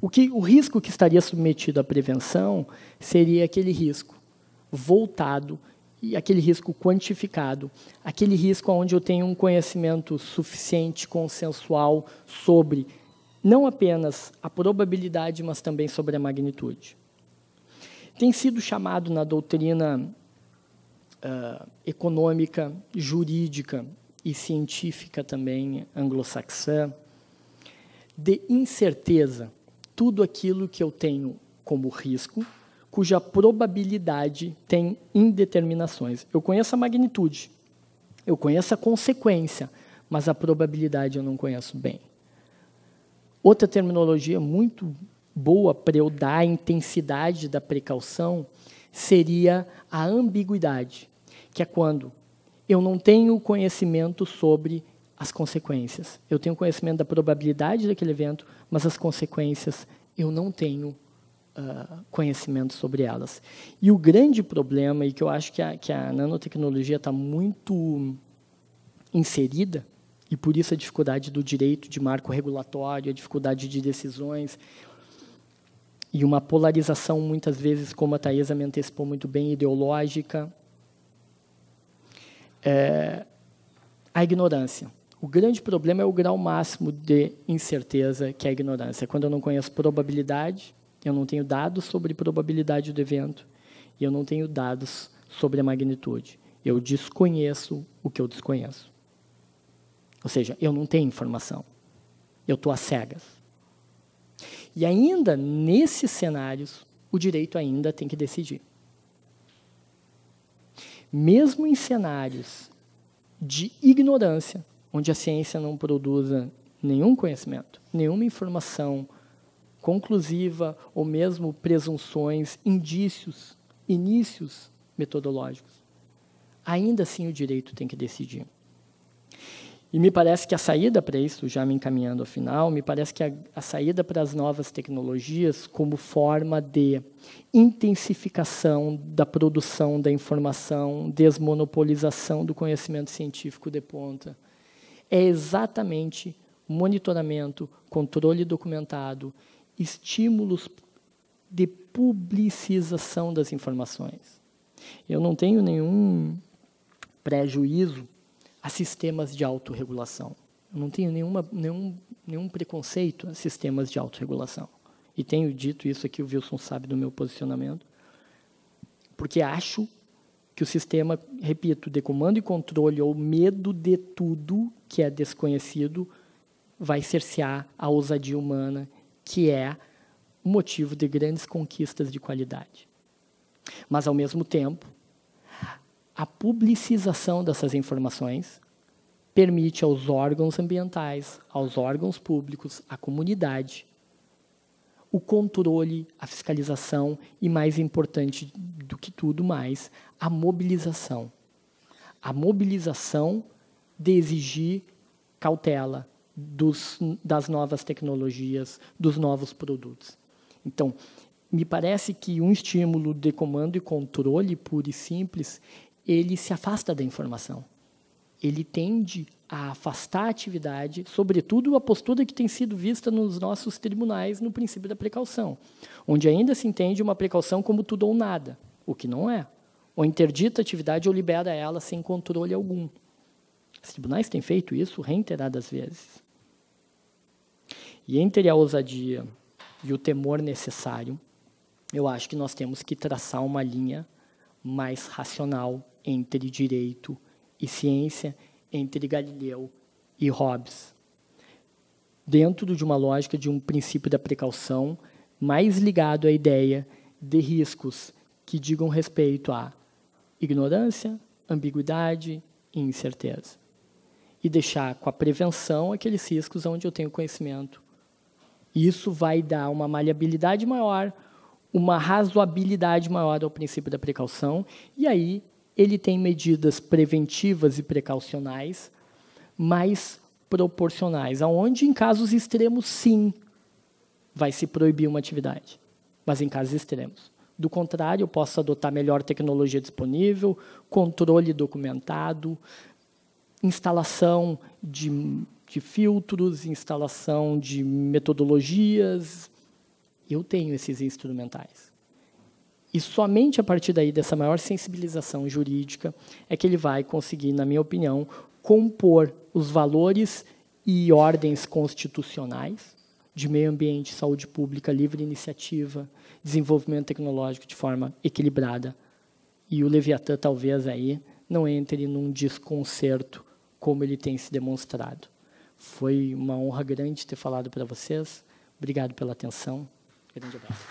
o, que, o risco que estaria submetido à prevenção seria aquele risco voltado e aquele risco quantificado, aquele risco onde eu tenho um conhecimento suficiente, consensual, sobre não apenas a probabilidade, mas também sobre a magnitude. Tem sido chamado na doutrina uh, econômica, jurídica e científica também anglo-saxã de incerteza tudo aquilo que eu tenho como risco cuja probabilidade tem indeterminações. Eu conheço a magnitude, eu conheço a consequência, mas a probabilidade eu não conheço bem. Outra terminologia muito boa para eu dar a intensidade da precaução seria a ambiguidade, que é quando eu não tenho conhecimento sobre as consequências. Eu tenho conhecimento da probabilidade daquele evento, mas as consequências eu não tenho ah, conhecimento sobre elas. E o grande problema, e que eu acho que a, que a nanotecnologia está muito inserida, e por isso a dificuldade do direito de marco regulatório, a dificuldade de decisões, e uma polarização, muitas vezes, como a Taesa me antecipou muito bem, ideológica. É, a ignorância. O grande problema é o grau máximo de incerteza que é a ignorância. Quando eu não conheço probabilidade, eu não tenho dados sobre probabilidade do evento e eu não tenho dados sobre a magnitude. Eu desconheço o que eu desconheço. Ou seja, eu não tenho informação. Eu estou às cegas. E ainda nesses cenários, o direito ainda tem que decidir. Mesmo em cenários de ignorância, onde a ciência não produza nenhum conhecimento, nenhuma informação conclusiva ou mesmo presunções, indícios, inícios metodológicos. Ainda assim, o direito tem que decidir. E me parece que a saída para isso, já me encaminhando ao final, me parece que a, a saída para as novas tecnologias como forma de intensificação da produção da informação, desmonopolização do conhecimento científico de ponta, é exatamente monitoramento, controle documentado estímulos de publicização das informações. Eu não tenho nenhum prejuízo a sistemas de autorregulação. Eu não tenho nenhuma, nenhum, nenhum preconceito a sistemas de autorregulação. E tenho dito isso aqui, o Wilson sabe do meu posicionamento, porque acho que o sistema, repito, de comando e controle ou medo de tudo que é desconhecido vai cercear a ousadia humana que é motivo de grandes conquistas de qualidade. Mas, ao mesmo tempo, a publicização dessas informações permite aos órgãos ambientais, aos órgãos públicos, à comunidade, o controle, a fiscalização e, mais importante do que tudo mais, a mobilização. A mobilização de exigir cautela, dos, das novas tecnologias, dos novos produtos. Então, me parece que um estímulo de comando e controle puro e simples, ele se afasta da informação. Ele tende a afastar a atividade, sobretudo a postura que tem sido vista nos nossos tribunais no princípio da precaução, onde ainda se entende uma precaução como tudo ou nada, o que não é. Ou interdita a atividade ou libera ela sem controle algum. Os tribunais têm feito isso reiteradas vezes. E entre a ousadia e o temor necessário, eu acho que nós temos que traçar uma linha mais racional entre direito e ciência, entre Galileu e Hobbes. Dentro de uma lógica de um princípio da precaução mais ligado à ideia de riscos que digam respeito à ignorância, ambiguidade e incerteza. E deixar com a prevenção aqueles riscos onde eu tenho conhecimento isso vai dar uma maleabilidade maior, uma razoabilidade maior ao princípio da precaução, e aí ele tem medidas preventivas e precaucionais mais proporcionais, aonde em casos extremos sim vai se proibir uma atividade, mas em casos extremos. Do contrário, eu posso adotar melhor tecnologia disponível, controle documentado, instalação de de filtros, instalação de metodologias. Eu tenho esses instrumentais. E somente a partir daí, dessa maior sensibilização jurídica, é que ele vai conseguir, na minha opinião, compor os valores e ordens constitucionais de meio ambiente, saúde pública, livre iniciativa, desenvolvimento tecnológico de forma equilibrada. E o Leviatã talvez aí não entre num desconcerto como ele tem se demonstrado. Foi uma honra grande ter falado para vocês. Obrigado pela atenção. Grande abraço.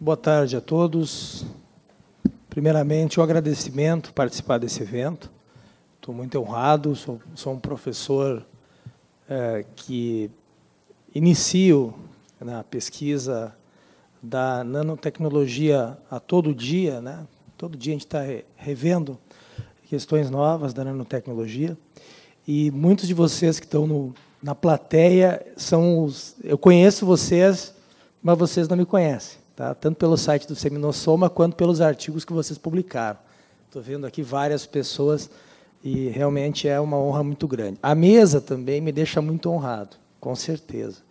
Boa tarde a todos. Primeiramente, o um agradecimento por participar desse evento. Estou muito honrado, sou, sou um professor é, que inicio na né, pesquisa da nanotecnologia a todo dia, né? Todo dia a gente está revendo questões novas da nanotecnologia. E muitos de vocês que estão no, na plateia são os. Eu conheço vocês, mas vocês não me conhecem, tá? Tanto pelo site do Seminossoma quanto pelos artigos que vocês publicaram. Estou vendo aqui várias pessoas e realmente é uma honra muito grande. A mesa também me deixa muito honrado, com certeza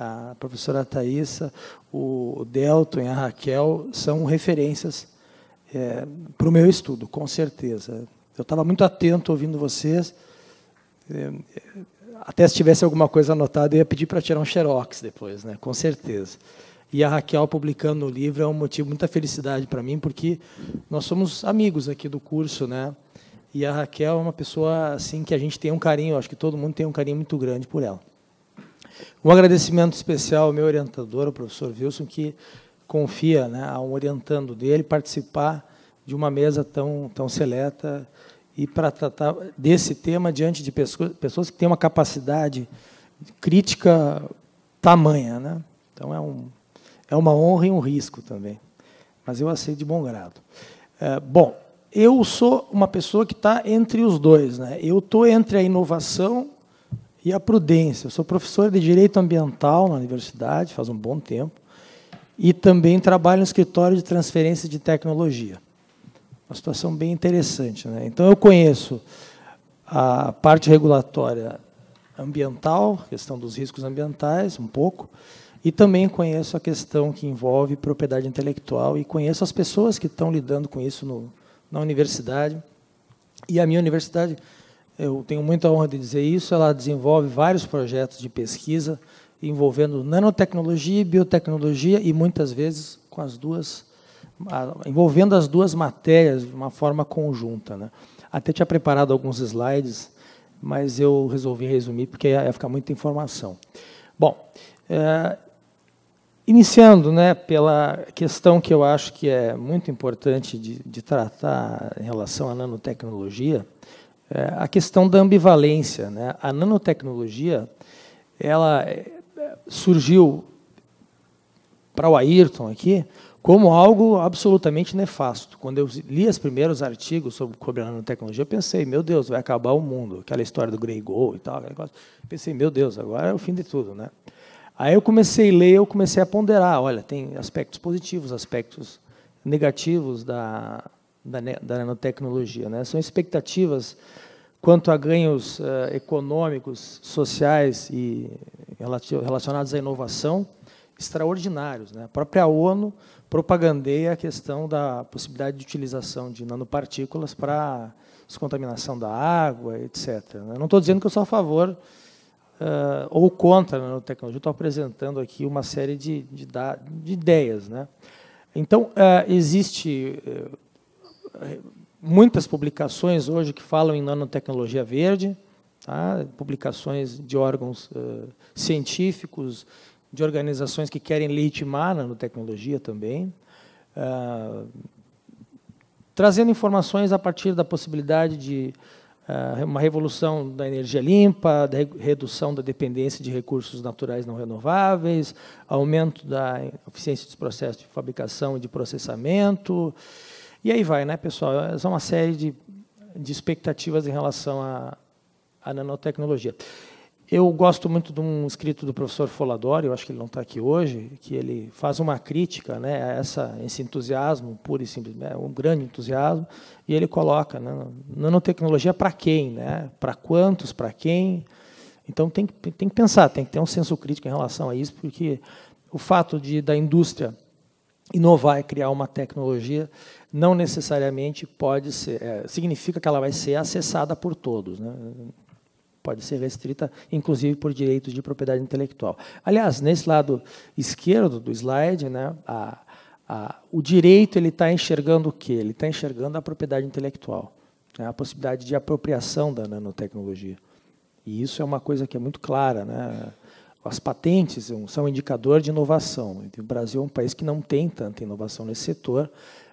a professora Thaisa, o Delton e a Raquel são referências é, para o meu estudo, com certeza. Eu estava muito atento ouvindo vocês. É, até se tivesse alguma coisa anotada, eu ia pedir para tirar um xerox depois, né? com certeza. E a Raquel publicando o livro é um motivo muita felicidade para mim, porque nós somos amigos aqui do curso, né? E a Raquel é uma pessoa assim que a gente tem um carinho, acho que todo mundo tem um carinho muito grande por ela. Um agradecimento especial ao meu orientador, o professor Wilson, que confia, né, ao orientando dele, participar de uma mesa tão, tão seleta e para tratar desse tema diante de pessoas que têm uma capacidade crítica tamanha. Né? Então, é, um, é uma honra e um risco também. Mas eu aceito de bom grado. É, bom, eu sou uma pessoa que está entre os dois. Né? Eu estou entre a inovação e a prudência. Eu sou professor de Direito Ambiental na universidade, faz um bom tempo, e também trabalho no escritório de transferência de tecnologia. Uma situação bem interessante. Né? Então, eu conheço a parte regulatória ambiental, questão dos riscos ambientais, um pouco, e também conheço a questão que envolve propriedade intelectual e conheço as pessoas que estão lidando com isso no, na universidade. E a minha universidade eu tenho muita honra de dizer isso, ela desenvolve vários projetos de pesquisa envolvendo nanotecnologia e biotecnologia e muitas vezes com as duas envolvendo as duas matérias de uma forma conjunta, né? Até tinha preparado alguns slides, mas eu resolvi resumir porque ia ficar muita informação. Bom, é, iniciando, né, pela questão que eu acho que é muito importante de, de tratar em relação à nanotecnologia, é, a questão da ambivalência. Né? A nanotecnologia ela é, surgiu para o Ayrton aqui como algo absolutamente nefasto. Quando eu li os primeiros artigos sobre, a nanotecnologia, eu pensei, meu Deus, vai acabar o mundo. Aquela história do Grey Gold e tal, Pensei, meu Deus, agora é o fim de tudo, né? Aí eu comecei a ler, eu comecei a ponderar, olha, tem aspectos positivos, aspectos negativos da, da, nanotecnologia. Né? São expectativas quanto a ganhos uh, econômicos, sociais e relacionados à inovação extraordinários. Né? A própria ONU propagandeia a questão da possibilidade de utilização de nanopartículas para descontaminação da água, etc. Eu né? não estou dizendo que eu sou a favor uh, ou contra a nanotecnologia, estou apresentando aqui uma série de, de, de ideias. Né? Então, uh, existe muitas publicações hoje que falam em nanotecnologia verde, tá? publicações de órgãos uh, científicos, de organizações que querem legitimar a nanotecnologia também, uh, trazendo informações a partir da possibilidade de uh, uma revolução da energia limpa, da redução da dependência de recursos naturais não renováveis, aumento da eficiência dos processos de fabricação e de processamento, e aí vai, né, pessoal? Essa é uma série de, de expectativas em relação à, à nanotecnologia. Eu gosto muito de um escrito do professor Foladori, eu acho que ele não está aqui hoje, que ele faz uma crítica né, a essa, esse entusiasmo puro e simples, né, um grande entusiasmo, e ele coloca né, nanotecnologia para quem, né, para quantos, para quem. Então tem, tem que pensar, tem que ter um senso crítico em relação a isso, porque o fato de da indústria inovar e é criar uma tecnologia não necessariamente pode ser, é, significa que ela vai ser acessada por todos. Né? Pode ser restrita, inclusive, por direitos de propriedade intelectual. Aliás, nesse lado esquerdo do slide, né, a, a, o direito ele está enxergando o quê? Ele está enxergando a propriedade intelectual, né, a possibilidade de apropriação da nanotecnologia. E isso é uma coisa que é muito clara. Né? As patentes são um indicador de inovação. Então, o Brasil é um país que não tem tanta inovação nesse setor,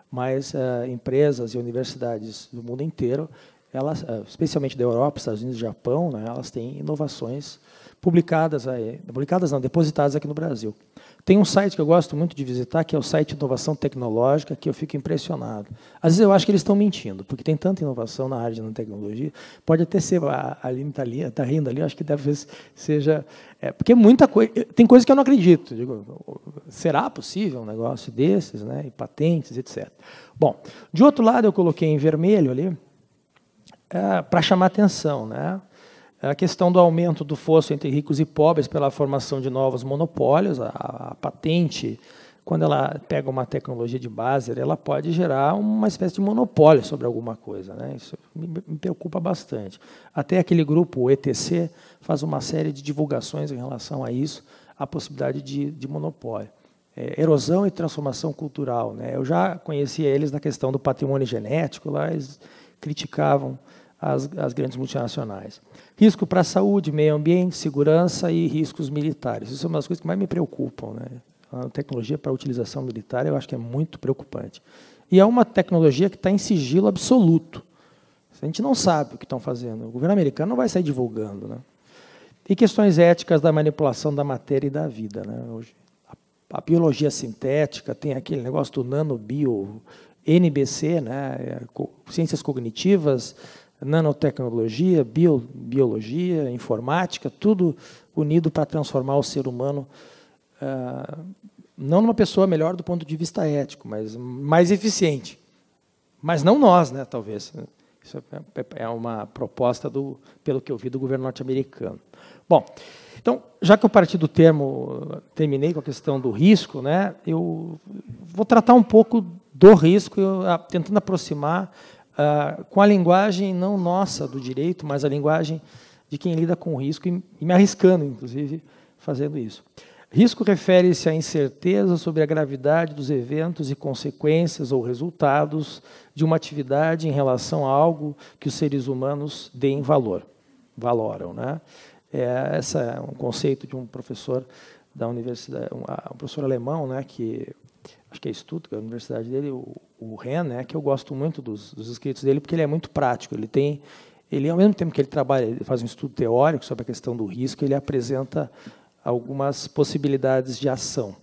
mas eh, empresas e universidades do mundo inteiro, elas, eh, especialmente da Europa, Estados Unidos e Japão, né, elas têm inovações publicadas, aí, publicadas não, depositadas aqui no Brasil. Tem um site que eu gosto muito de visitar, que é o site Inovação Tecnológica, que eu fico impressionado. Às vezes eu acho que eles estão mentindo, porque tem tanta inovação na área de tecnologia. Pode até ser, a Aline está tá rindo ali, acho que deve ser, seja. É, porque é muita coisa. Tem coisas que eu não acredito. Digo, será possível um negócio desses, né? E patentes, etc. Bom, de outro lado eu coloquei em vermelho ali, é, para chamar atenção, né? É a questão do aumento do fosso entre ricos e pobres pela formação de novos monopólios, a, a patente, quando ela pega uma tecnologia de base, ela pode gerar uma espécie de monopólio sobre alguma coisa. Né? Isso me, me preocupa bastante. Até aquele grupo, o ETC, faz uma série de divulgações em relação a isso, a possibilidade de, de monopólio. É, erosão e transformação cultural. Né? Eu já conhecia eles na questão do patrimônio genético, lá eles criticavam as grandes multinacionais. Risco para a saúde, meio ambiente, segurança e riscos militares. Isso é uma das coisas que mais me preocupam. Né? A tecnologia para utilização militar eu acho que é muito preocupante. E é uma tecnologia que está em sigilo absoluto. A gente não sabe o que estão fazendo. O governo americano não vai sair divulgando. Né? E questões éticas da manipulação da matéria e da vida. Né? Hoje, a, a biologia sintética tem aquele negócio do nanobio, NBC, né? É, ciências cognitivas, nanotecnologia, bio, biologia, informática, tudo unido para transformar o ser humano ah, não numa pessoa melhor do ponto de vista ético, mas mais eficiente. Mas não nós, né, talvez. Isso é, é, é uma proposta, do, pelo que eu vi, do governo norte-americano. Bom, então, já que eu parti do termo, terminei com a questão do risco, né, eu vou tratar um pouco do risco, eu, ah, tentando aproximar ah, com a linguagem não nossa do direito, mas a linguagem de quem lida com o risco e, e me arriscando, inclusive, fazendo isso. Risco refere-se à incerteza sobre a gravidade dos eventos e consequências ou resultados de uma atividade em relação a algo que os seres humanos deem valor, valoram. Né? É, esse é um conceito de um professor da universidade, um, ah, um professor alemão, né, que acho que é Stuttgart, a universidade dele, o, o Ren, né, que eu gosto muito dos, dos escritos dele, porque ele é muito prático. Ele tem, ele ao mesmo tempo que ele trabalha, ele faz um estudo teórico sobre a questão do risco, ele apresenta algumas possibilidades de ação.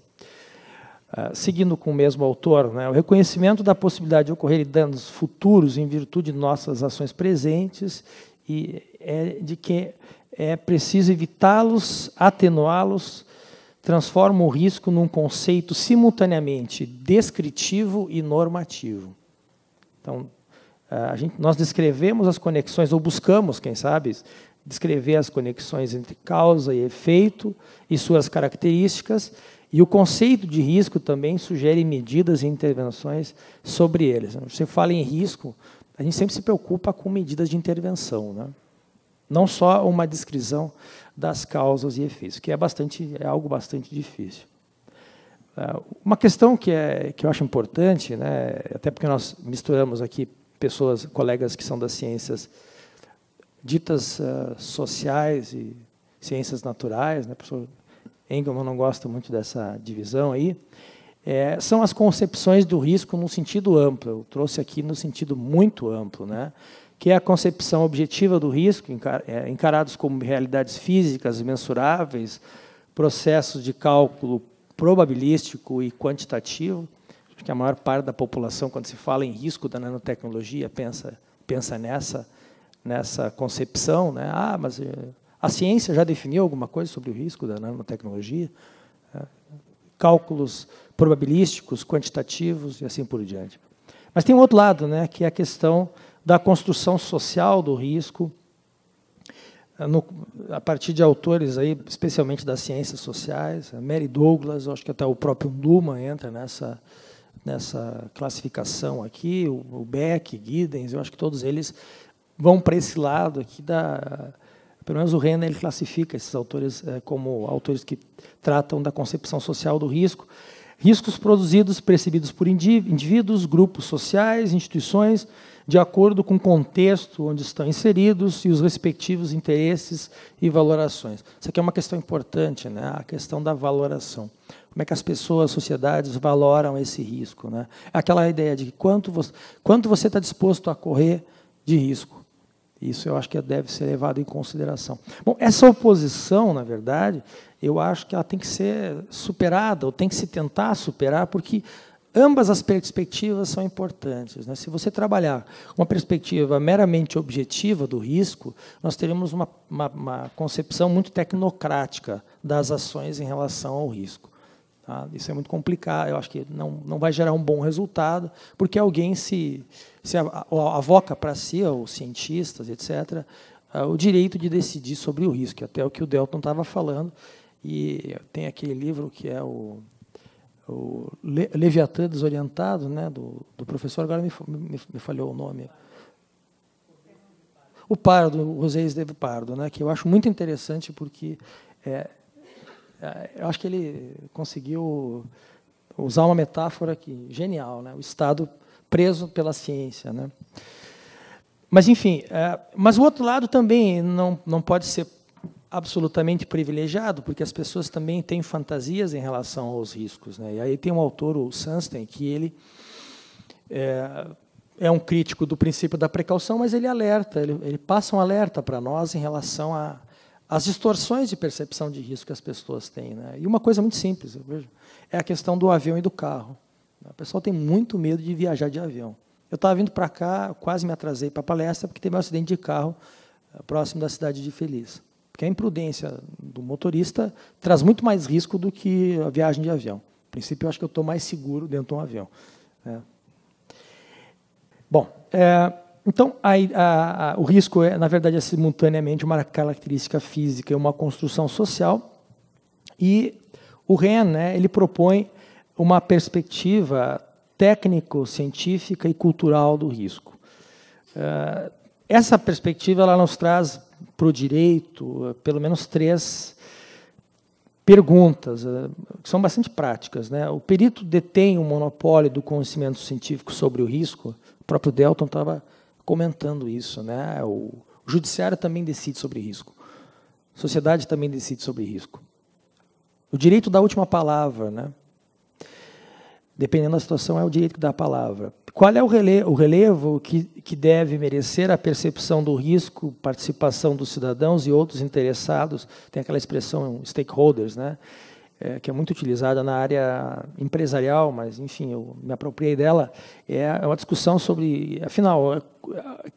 Uh, seguindo com o mesmo autor, né, o reconhecimento da possibilidade de ocorrer danos futuros em virtude de nossas ações presentes e é de que é preciso evitá-los, atenuá-los, transforma o risco num conceito simultaneamente descritivo e normativo. Então, gente, nós descrevemos as conexões, ou buscamos, quem sabe, descrever as conexões entre causa e efeito e suas características, e o conceito de risco também sugere medidas e intervenções sobre eles. Você fala em risco, a gente sempre se preocupa com medidas de intervenção, né? não só uma descrição, das causas e efeitos, que é bastante é algo bastante difícil. Ah, uma questão que é que eu acho importante, né, até porque nós misturamos aqui pessoas, colegas que são das ciências ditas uh, sociais e ciências naturais, né, o professor Engelmann não gosta muito dessa divisão aí, é, são as concepções do risco no sentido amplo. Eu trouxe aqui no sentido muito amplo, né? que é a concepção objetiva do risco, é, encarados como realidades físicas mensuráveis, processos de cálculo probabilístico e quantitativo. Acho que a maior parte da população, quando se fala em risco da nanotecnologia, pensa, pensa nessa, nessa concepção. Né? Ah, mas eh, a ciência já definiu alguma coisa sobre o risco da nanotecnologia? É, cálculos probabilísticos, quantitativos e assim por diante. Mas tem um outro lado, né, que é a questão da construção social do risco, eh, no, a partir de autores aí, especialmente das ciências sociais, Mary Douglas, acho que até o próprio Luma entra nessa nessa classificação aqui, o, o Beck, Giddens, eu acho que todos eles vão para esse lado aqui da pelo menos o Renner ele classifica esses autores eh, como autores que tratam da concepção social do risco Riscos produzidos, percebidos por indivíduos, grupos sociais, instituições, de acordo com o contexto onde estão inseridos e os respectivos interesses e valorações. Isso aqui é uma questão importante, né? a questão da valoração. Como é que as pessoas, sociedades, valoram esse risco? Né? É aquela ideia de quanto você, quanto você está disposto a correr de risco. Isso eu acho que deve ser levado em consideração. Bom, essa oposição, na verdade, eu acho que ela tem que ser superada, ou tem que se tentar superar, porque ambas as perspectivas são importantes. Né? Se você trabalhar uma perspectiva meramente objetiva do risco, nós teremos uma, uma, uma concepção muito tecnocrática das ações em relação ao risco. Tá? Isso é muito complicado, eu acho que não, não vai gerar um bom resultado, porque alguém se, se avoca para si, os cientistas, etc., é, o direito de decidir sobre o risco, até o que o Delton estava falando. E tem aquele livro que é o, o Leviatã Desorientado, né, do, do professor, agora me, me, me falhou o nome. O Pardo, o José Esteve Pardo, né, que eu acho muito interessante porque é, é, eu acho que ele conseguiu usar uma metáfora que genial, né? o Estado preso pela ciência. Né? Mas, enfim, é, mas o outro lado também não, não pode ser absolutamente privilegiado, porque as pessoas também têm fantasias em relação aos riscos. Né? E aí tem um autor, o Sunstein, que ele é, é um crítico do princípio da precaução, mas ele alerta, ele, ele passa um alerta para nós em relação a as distorções de percepção de risco que as pessoas têm. Né? E uma coisa muito simples, eu vejo, é a questão do avião e do carro. Né? O pessoal tem muito medo de viajar de avião. Eu estava vindo para cá, quase me atrasei para a palestra, porque teve um acidente de carro eh, próximo da cidade de Feliz. Porque a imprudência do motorista traz muito mais risco do que a viagem de avião. No princípio, eu acho que eu estou mais seguro dentro de um avião. É. Bom, é, então, a, a, a, o risco, é, na verdade, é simultaneamente uma característica física e uma construção social. E o REN né, ele propõe uma perspectiva técnico-científica e cultural do risco. Uh, essa perspectiva ela nos traz para o direito eh, pelo menos três perguntas, uh, que são bastante práticas. Né? O perito detém o monopólio do conhecimento científico sobre o risco? O próprio Delton estava comentando isso. Né? O judiciário também decide sobre risco. A sociedade também decide sobre risco. O direito da última palavra, né? dependendo da situação, é o direito da palavra. Qual é o relevo, o relevo que, que deve merecer a percepção do risco, participação dos cidadãos e outros interessados? Tem aquela expressão stakeholders, né? é, que é muito utilizada na área empresarial, mas enfim, eu me apropriei dela, é, é uma discussão sobre, afinal, é,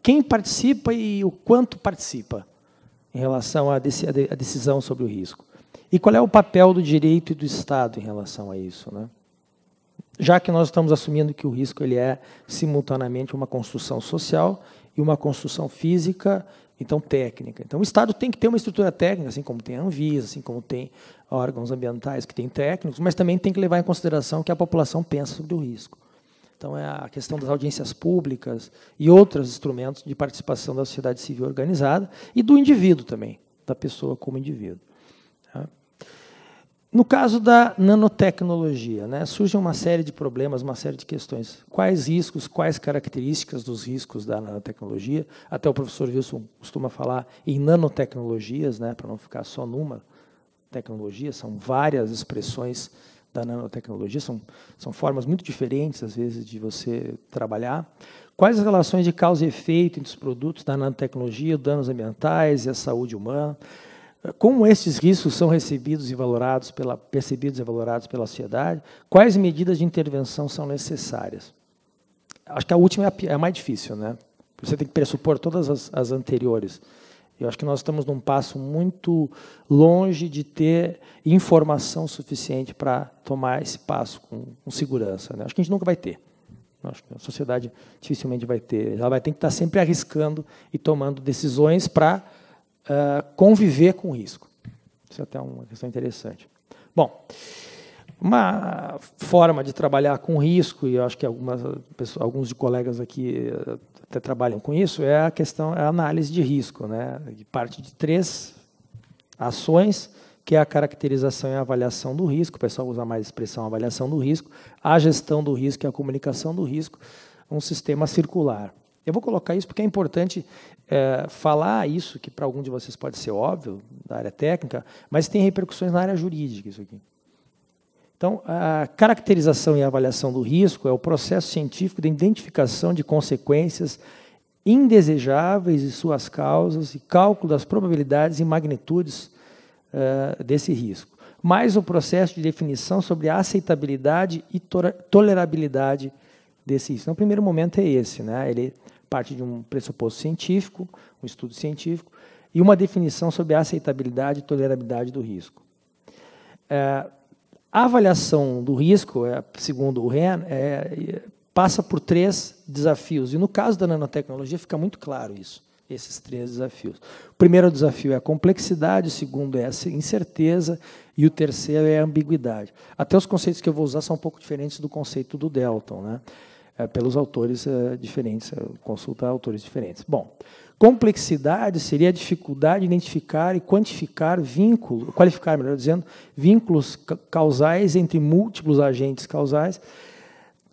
quem participa e o quanto participa em relação à decisão sobre o risco. E qual é o papel do direito e do Estado em relação a isso, né? Já que nós estamos assumindo que o risco ele é simultaneamente uma construção social e uma construção física então técnica. Então o Estado tem que ter uma estrutura técnica, assim como tem a Anvisa, assim como tem órgãos ambientais que têm técnicos, mas também tem que levar em consideração o que a população pensa sobre o risco. Então é a questão das audiências públicas e outros instrumentos de participação da sociedade civil organizada e do indivíduo também, da pessoa como indivíduo. No caso da nanotecnologia, né, surge uma série de problemas, uma série de questões. Quais riscos, quais características dos riscos da nanotecnologia? Até o professor Wilson costuma falar em nanotecnologias, né, para não ficar só numa tecnologia, são várias expressões da nanotecnologia, são, são formas muito diferentes, às vezes, de você trabalhar. Quais as relações de causa e efeito entre os produtos da nanotecnologia, danos ambientais e a saúde humana? Como esses riscos são recebidos e valorados pela, percebidos e valorados pela sociedade? Quais medidas de intervenção são necessárias? Acho que a última é a, é a mais difícil, né? Você tem que pressupor todas as, as anteriores. Eu acho que nós estamos num passo muito longe de ter informação suficiente para tomar esse passo com, com segurança. Né? Acho que a gente nunca vai ter. Acho que a sociedade dificilmente vai ter. Ela vai ter que estar sempre arriscando e tomando decisões para uh, conviver com risco. Isso é até uma questão interessante. Bom, uma forma de trabalhar com risco, e eu acho que algumas pessoas, alguns de colegas aqui eh, até trabalham com isso, é a questão, é a análise de risco, né? de parte de três ações, que é a caracterização e a avaliação do risco, o pessoal usa mais a expressão avaliação do risco, a gestão do risco e a comunicação do risco, um sistema circular. Eu vou colocar isso porque é importante é, falar isso, que para algum de vocês pode ser óbvio, da área técnica, mas tem repercussões na área jurídica isso aqui. Então, a caracterização e avaliação do risco é o processo científico de identificação de consequências indesejáveis e suas causas e cálculo das probabilidades e magnitudes uh, desse risco, mais o processo de definição sobre a aceitabilidade e tolerabilidade desse risco. Então, o primeiro momento é esse, né? Ele parte de um pressuposto científico, um estudo científico, e uma definição sobre a aceitabilidade e tolerabilidade do risco. É, a avaliação do risco, é, segundo o REN, é, passa por três desafios, e no caso da nanotecnologia fica muito claro isso, esses três desafios. O primeiro desafio é a complexidade, o segundo é a incerteza, e o terceiro é a ambiguidade. Até os conceitos que eu vou usar são um pouco diferentes do conceito do Delton. Né? É, pelos autores é, diferentes, é, consulta autores diferentes. Bom, complexidade seria a dificuldade de identificar e quantificar vínculos, qualificar, melhor dizendo, vínculos causais entre múltiplos agentes causais,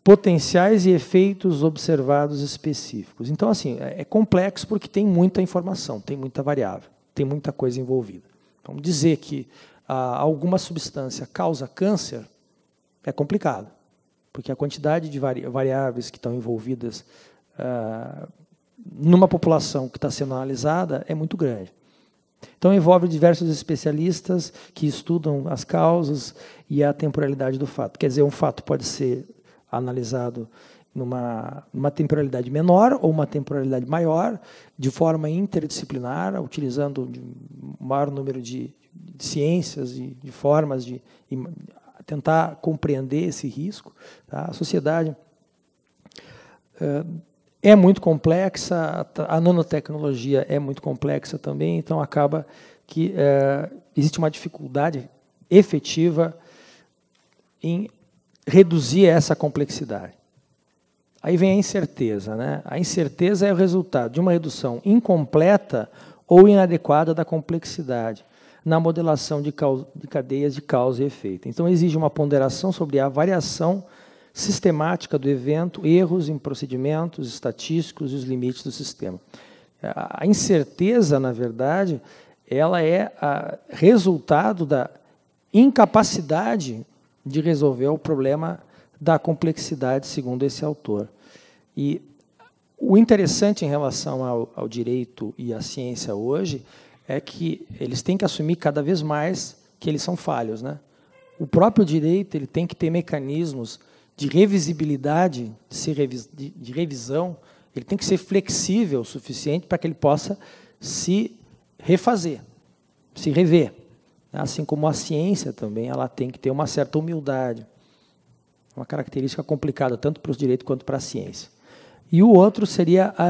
potenciais e efeitos observados específicos. Então, assim, é complexo porque tem muita informação, tem muita variável, tem muita coisa envolvida. vamos dizer que ah, alguma substância causa câncer é complicado porque a quantidade de variáveis que estão envolvidas ah, numa população que está sendo analisada é muito grande. Então, envolve diversos especialistas que estudam as causas e a temporalidade do fato. Quer dizer, um fato pode ser analisado numa, uma temporalidade menor ou uma temporalidade maior, de forma interdisciplinar, utilizando o maior número de, de ciências e de formas de tentar compreender esse risco. Tá? A sociedade eh, é muito complexa, a nanotecnologia é muito complexa também, então acaba que é, existe uma dificuldade efetiva em reduzir essa complexidade. Aí vem a incerteza. Né? A incerteza é o resultado de uma redução incompleta ou inadequada da complexidade na modelação de, causa, de cadeias de causa e efeito. Então, exige uma ponderação sobre a variação sistemática do evento, erros em procedimentos estatísticos e os limites do sistema. A incerteza, na verdade, ela é resultado da incapacidade de resolver o problema da complexidade, segundo esse autor. E o interessante em relação ao, ao direito e à ciência hoje é que eles têm que assumir cada vez mais que eles são falhos, né? O próprio direito ele tem que ter mecanismos de revisibilidade, de, revisão, ele tem que ser flexível o suficiente para que ele possa se refazer, se rever. Né? Assim como a ciência também, ela tem que ter uma certa humildade. Uma característica complicada tanto para os direitos quanto para a ciência. E o outro seria a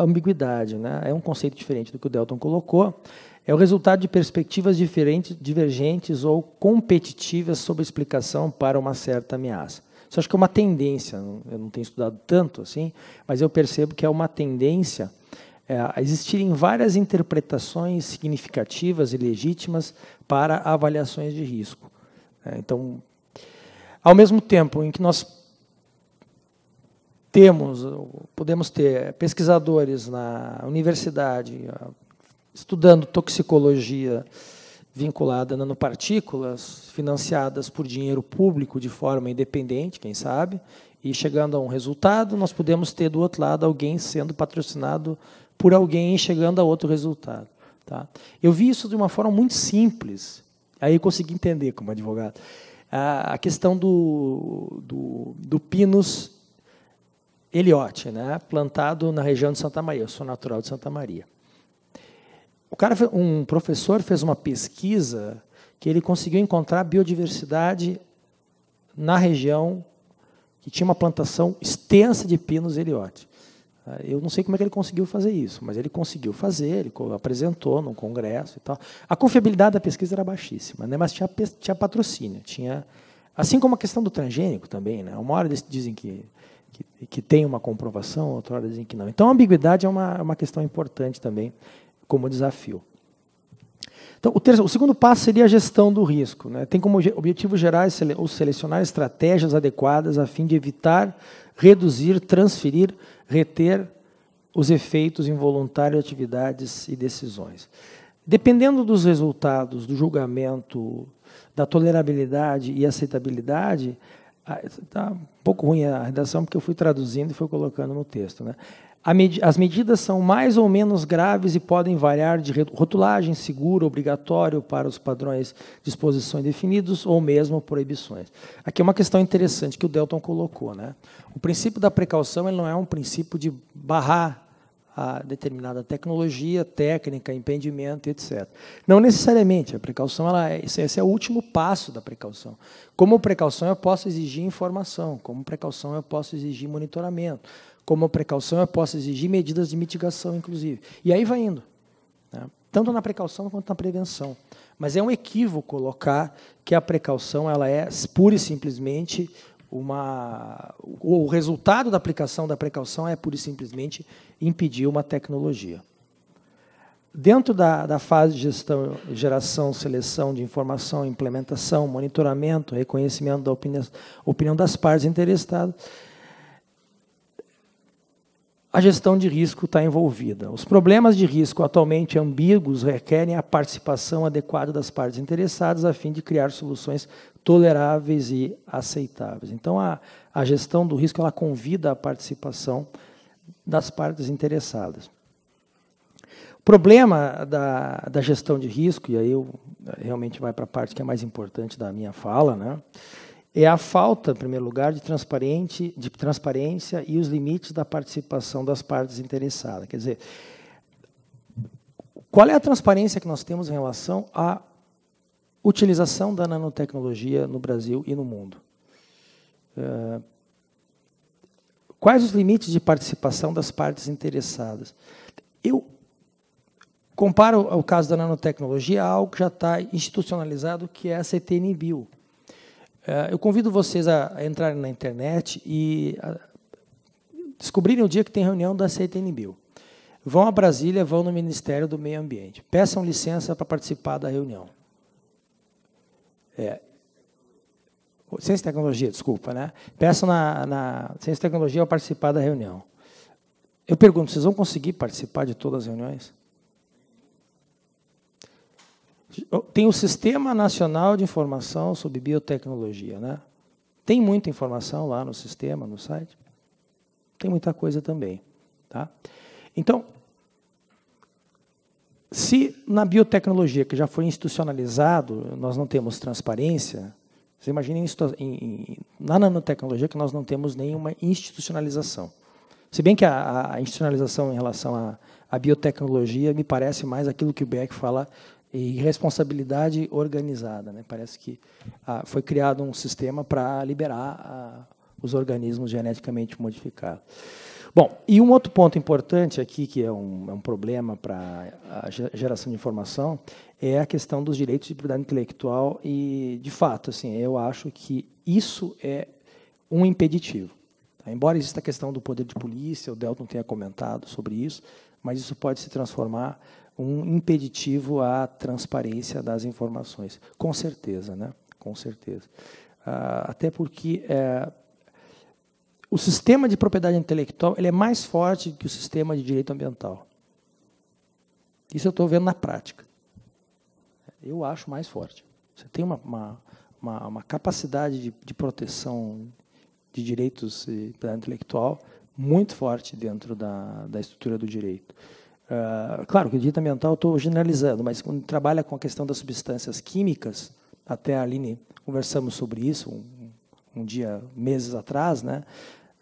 ambiguidade. Né? É um conceito diferente do que o Delton colocou. É o resultado de perspectivas diferentes, divergentes ou competitivas sobre explicação para uma certa ameaça. Isso acho que é uma tendência. Eu não tenho estudado tanto assim, mas eu percebo que é uma tendência é, a existirem várias interpretações significativas e legítimas para avaliações de risco. É, então, ao mesmo tempo em que nós temos, podemos ter pesquisadores na universidade estudando toxicologia vinculada a nanopartículas, financiadas por dinheiro público de forma independente, quem sabe, e chegando a um resultado, nós podemos ter do outro lado alguém sendo patrocinado por alguém e chegando a outro resultado. Tá? Eu vi isso de uma forma muito simples, aí eu consegui entender como advogado, a questão do, do, do Pinus Eliote, né? plantado na região de Santa Maria. Eu sou natural de Santa Maria. O cara, um professor fez uma pesquisa que ele conseguiu encontrar biodiversidade na região que tinha uma plantação extensa de pinos Eliote. Ah, eu não sei como é que ele conseguiu fazer isso, mas ele conseguiu fazer, ele apresentou no congresso e tal. A confiabilidade da pesquisa era baixíssima, né? mas tinha, tinha patrocínio, tinha... Assim como a questão do transgênico também, né? Uma hora dizem que que, que tem uma comprovação, hora dizem que não. Então, a ambiguidade é uma, é uma questão importante também como desafio. Então, o, terceiro, o segundo passo seria a gestão do risco. Né? Tem como objetivo gerar ou selecionar estratégias adequadas a fim de evitar, reduzir, transferir, reter os efeitos involuntários de atividades e decisões. Dependendo dos resultados do julgamento, da tolerabilidade e aceitabilidade, Está ah, um pouco ruim a redação, porque eu fui traduzindo e fui colocando no texto. Né? As medidas são mais ou menos graves e podem variar de rotulagem segura, obrigatório para os padrões de exposição definidos ou mesmo proibições. Aqui é uma questão interessante que o Delton colocou. Né? O princípio da precaução ele não é um princípio de barrar a determinada tecnologia, técnica, empreendimento, etc. Não necessariamente, a precaução, ela, é, esse é o último passo da precaução. Como precaução, eu posso exigir informação, como precaução, eu posso exigir monitoramento, como precaução, eu posso exigir medidas de mitigação, inclusive. E aí vai indo, né? tanto na precaução quanto na prevenção. Mas é um equívoco colocar que a precaução ela é pura e simplesmente uma o resultado da aplicação da precaução é pura e simplesmente impedir uma tecnologia. Dentro da, da fase de gestão, geração, seleção de informação, implementação, monitoramento, reconhecimento da opinião, opinião das partes interessadas, a gestão de risco está envolvida. Os problemas de risco atualmente ambíguos requerem a participação adequada das partes interessadas a fim de criar soluções toleráveis e aceitáveis. Então, a, a gestão do risco ela convida a participação das partes interessadas. O problema da, da gestão de risco, e aí eu, eh, realmente vai para a parte que é mais importante da minha fala, né, é a falta, em primeiro lugar, de, transparente, de transparência e os limites da participação das partes interessadas. Quer dizer, qual é a transparência que nós temos em relação à utilização da nanotecnologia no Brasil e no mundo? É, Quais os limites de participação das partes interessadas? Eu comparo ao caso da nanotecnologia a algo que já está institucionalizado, que é a CTN Bio. Eh, eu convido vocês a entrarem na internet e descobrirem o dia que tem reunião da CTN Bio. Vão a Brasília, vão no Ministério do Meio Ambiente. Peçam licença para participar da reunião. É, Ciência e Tecnologia, desculpa, né? Peço na, na Ciência e Tecnologia ao participar da reunião. Eu pergunto, vocês vão conseguir participar de todas as reuniões? Tem o Sistema Nacional de Informação sobre Biotecnologia, né? Tem muita informação lá no sistema, no site. Tem muita coisa também, tá? Então, se na biotecnologia, que já foi institucionalizado, nós não temos transparência, você imagina na nanotecnologia que nós não temos nenhuma institucionalização. Se bem que a, a institucionalização em relação à biotecnologia me parece mais aquilo que o Beck fala irresponsabilidade responsabilidade organizada. Né? Parece que ah, foi criado um sistema para liberar ah, os organismos geneticamente modificados. Bom, e um outro ponto importante aqui, que é um, é um problema para a geração de informação, é a questão dos direitos de propriedade intelectual e, de fato, assim, eu acho que isso é um impeditivo. Tá? Embora exista a questão do poder de polícia, o Delton tenha comentado sobre isso, mas isso pode se transformar um impeditivo à transparência das informações. Com certeza, né? Com certeza. Ah, até porque... É, o sistema de propriedade intelectual ele é mais forte que o sistema de direito ambiental. Isso eu estou vendo na prática. Eu acho mais forte. Você tem uma, uma, uma, uma capacidade de, de, proteção de direitos e propriedade intelectual muito forte dentro da, da estrutura do direito. Uh, claro que o direito ambiental eu estou generalizando, mas quando trabalha com a questão das substâncias químicas, até a Aline conversamos sobre isso um, um dia, meses atrás, né?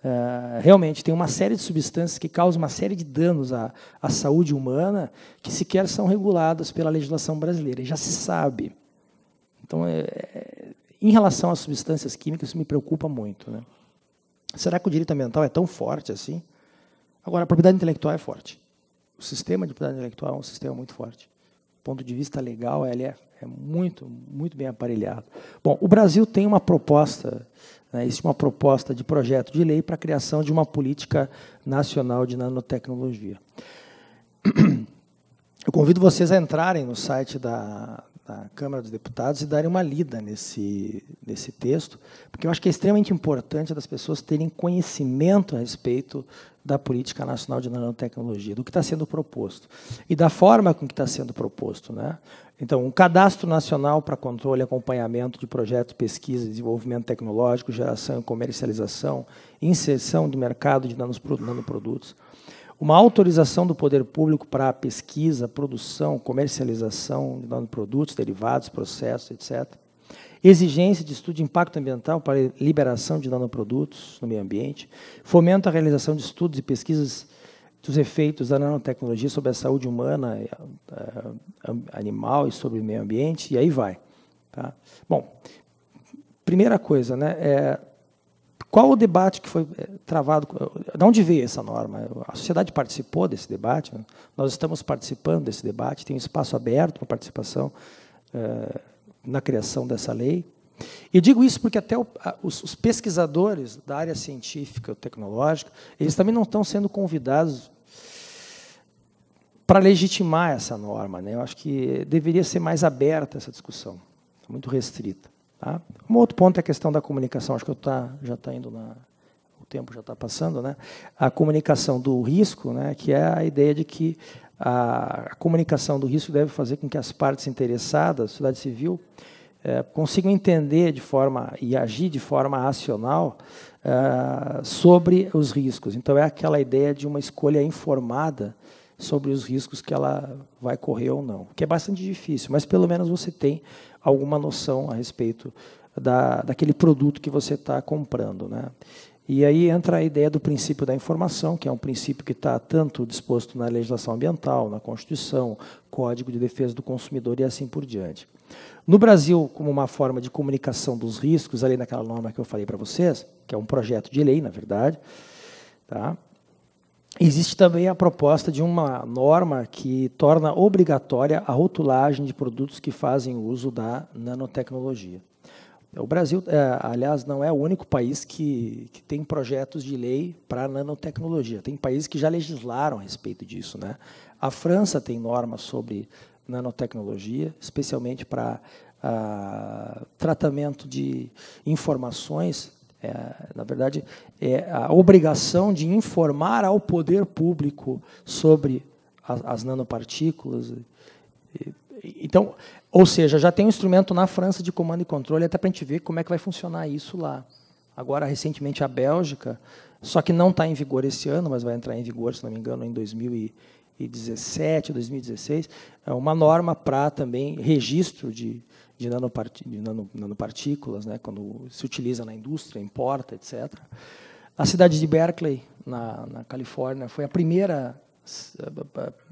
É, realmente tem uma série de substâncias que causam uma série de danos à, à saúde humana que sequer são reguladas pela legislação brasileira, e já se sabe. Então, é, é, em relação às substâncias químicas, isso me preocupa muito. Né? Será que o direito ambiental é tão forte assim? Agora, a propriedade intelectual é forte. O sistema de propriedade intelectual é um sistema muito forte. Do ponto de vista legal, ele é, é muito, muito bem aparelhado. Bom, o Brasil tem uma proposta né? Existe uma proposta de projeto de lei para a criação de uma política nacional de nanotecnologia. Eu convido vocês a entrarem no site da, da Câmara dos Deputados e darem uma lida nesse, nesse texto, porque eu acho que é extremamente importante das pessoas terem conhecimento a respeito da Política Nacional de Nanotecnologia, do que está sendo proposto e da forma com que está sendo proposto. Né? Então, um cadastro nacional para controle e acompanhamento de projetos, pesquisa, desenvolvimento tecnológico, geração e comercialização, inserção do mercado de nanoprodutos. Uma autorização do poder público para a pesquisa, produção, comercialização de nanoprodutos, derivados, processos, etc. Exigência de estudo de impacto ambiental para liberação de nanoprodutos no meio ambiente. Fomento à realização de estudos e pesquisas dos efeitos da nanotecnologia sobre a saúde humana, eh, eh, animal e sobre o meio ambiente, e aí vai. Tá? Bom, primeira coisa, né, é, qual o debate que foi eh, travado? De onde veio essa norma? A sociedade participou desse debate, né? nós estamos participando desse debate, tem um espaço aberto para participação é, na criação dessa lei. E digo isso porque até os, os, pesquisadores da área científica ou tecnológica, eles também não estão sendo convidados para legitimar essa norma. Né? Eu acho que deveria ser mais aberta essa discussão, muito restrita. Tá? Um outro ponto é a questão da comunicação. Acho que eu tá, já está indo na. O tempo já está passando, né? A comunicação do risco, né? Que é a ideia de que a, a comunicação do risco deve fazer com que as partes interessadas, a sociedade civil, é, consigam entender de forma e agir de forma racional é, sobre os riscos. Então é aquela ideia de uma escolha informada sobre os riscos que ela vai correr ou não, que é bastante difícil, mas pelo menos você tem alguma noção a respeito da, daquele produto que você está comprando. Né? E aí entra a ideia do princípio da informação, que é um princípio que está tanto disposto na legislação ambiental, na Constituição, Código de Defesa do Consumidor e assim por diante. No Brasil, como uma forma de comunicação dos riscos, ali naquela norma que eu falei para vocês, que é um projeto de lei, na verdade, tá? Existe também a proposta de uma norma que torna obrigatória a rotulagem de produtos que fazem uso da nanotecnologia. O Brasil, é, aliás, não é o único país que, que tem projetos de lei para nanotecnologia. Tem países que já legislaram a respeito disso. Né? A França tem normas sobre nanotecnologia, especialmente para ah, tratamento de informações é, na verdade, é a obrigação de informar ao poder público sobre as, as nanopartículas. Então, ou seja, já tem um instrumento na França de comando e controle, até para a gente ver como é que vai funcionar isso lá. Agora, recentemente, a Bélgica, só que não está em vigor esse ano, mas vai entrar em vigor, se não me engano, em 2017, 2016, é uma norma para também registro de, de, de nanopartículas, né, quando se utiliza na indústria, importa, etc. A cidade de Berkeley, na, na Califórnia, foi a primeira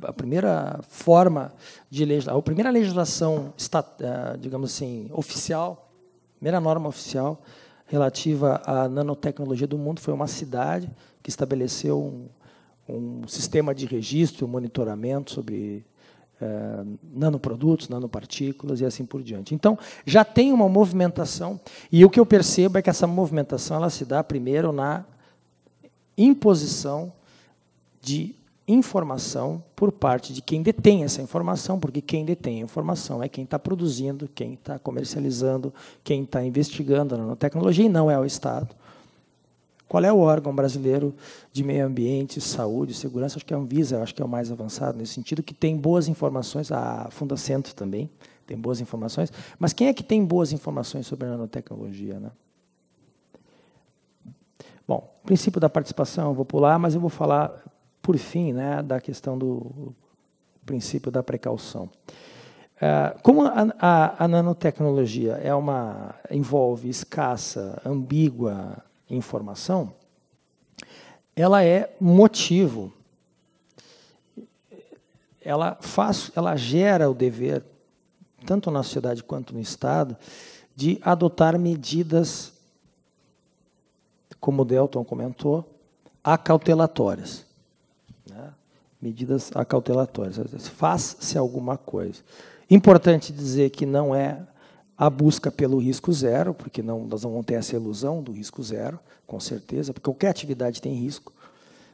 a primeira forma de legislar, a primeira legislação, eh, digamos assim, oficial, primeira norma oficial relativa à nanotecnologia do mundo foi uma cidade que estabeleceu um, um sistema de registro, monitoramento sobre é, nanoprodutos, nanopartículas e assim por diante. Então, já tem uma movimentação, e o que eu percebo é que essa movimentação ela se dá primeiro na imposição de informação por parte de quem detém essa informação, porque quem detém a informação é quem está produzindo, quem está comercializando, quem está investigando a nanotecnologia, e não é o Estado. Qual é o órgão brasileiro de meio ambiente, saúde, segurança? Acho que é a Anvisa, acho que é o mais avançado nesse sentido, que tem boas informações, a Fundacento também tem boas informações. Mas quem é que tem boas informações sobre a nanotecnologia? Né? Bom, princípio da participação eu vou pular, mas eu vou falar, por fim, né, da questão do princípio da precaução. É, como a, a, a, nanotecnologia é uma envolve escassa, ambígua, informação, ela é motivo. Ela, faz, ela gera o dever, tanto na sociedade quanto no Estado, de adotar medidas, como o Delton comentou, acautelatórias. Né? Medidas acautelatórias. Faz-se alguma coisa. Importante dizer que não é a busca pelo risco zero, porque não, nós não vamos ter essa ilusão do risco zero, com certeza, porque qualquer atividade tem risco.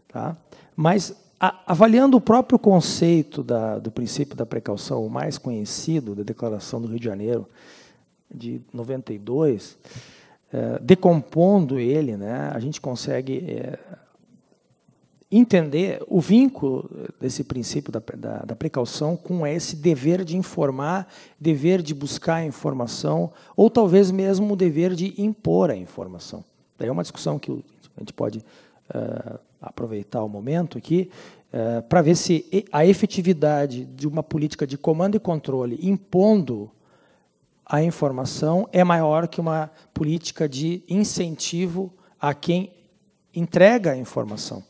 Tá? Mas, a, avaliando o próprio conceito da, do princípio da precaução, o mais conhecido da Declaração do Rio de Janeiro de 92, é, eh, decompondo ele, né, a gente consegue é, entender o vínculo desse princípio da, da, da, precaução com esse dever de informar, dever de buscar a informação, ou talvez mesmo o dever de impor a informação. Daí é uma discussão que a gente pode uh, aproveitar o momento aqui, uh, ah, para ver se a efetividade de uma política de comando e controle impondo a informação é maior que uma política de incentivo a quem entrega a informação.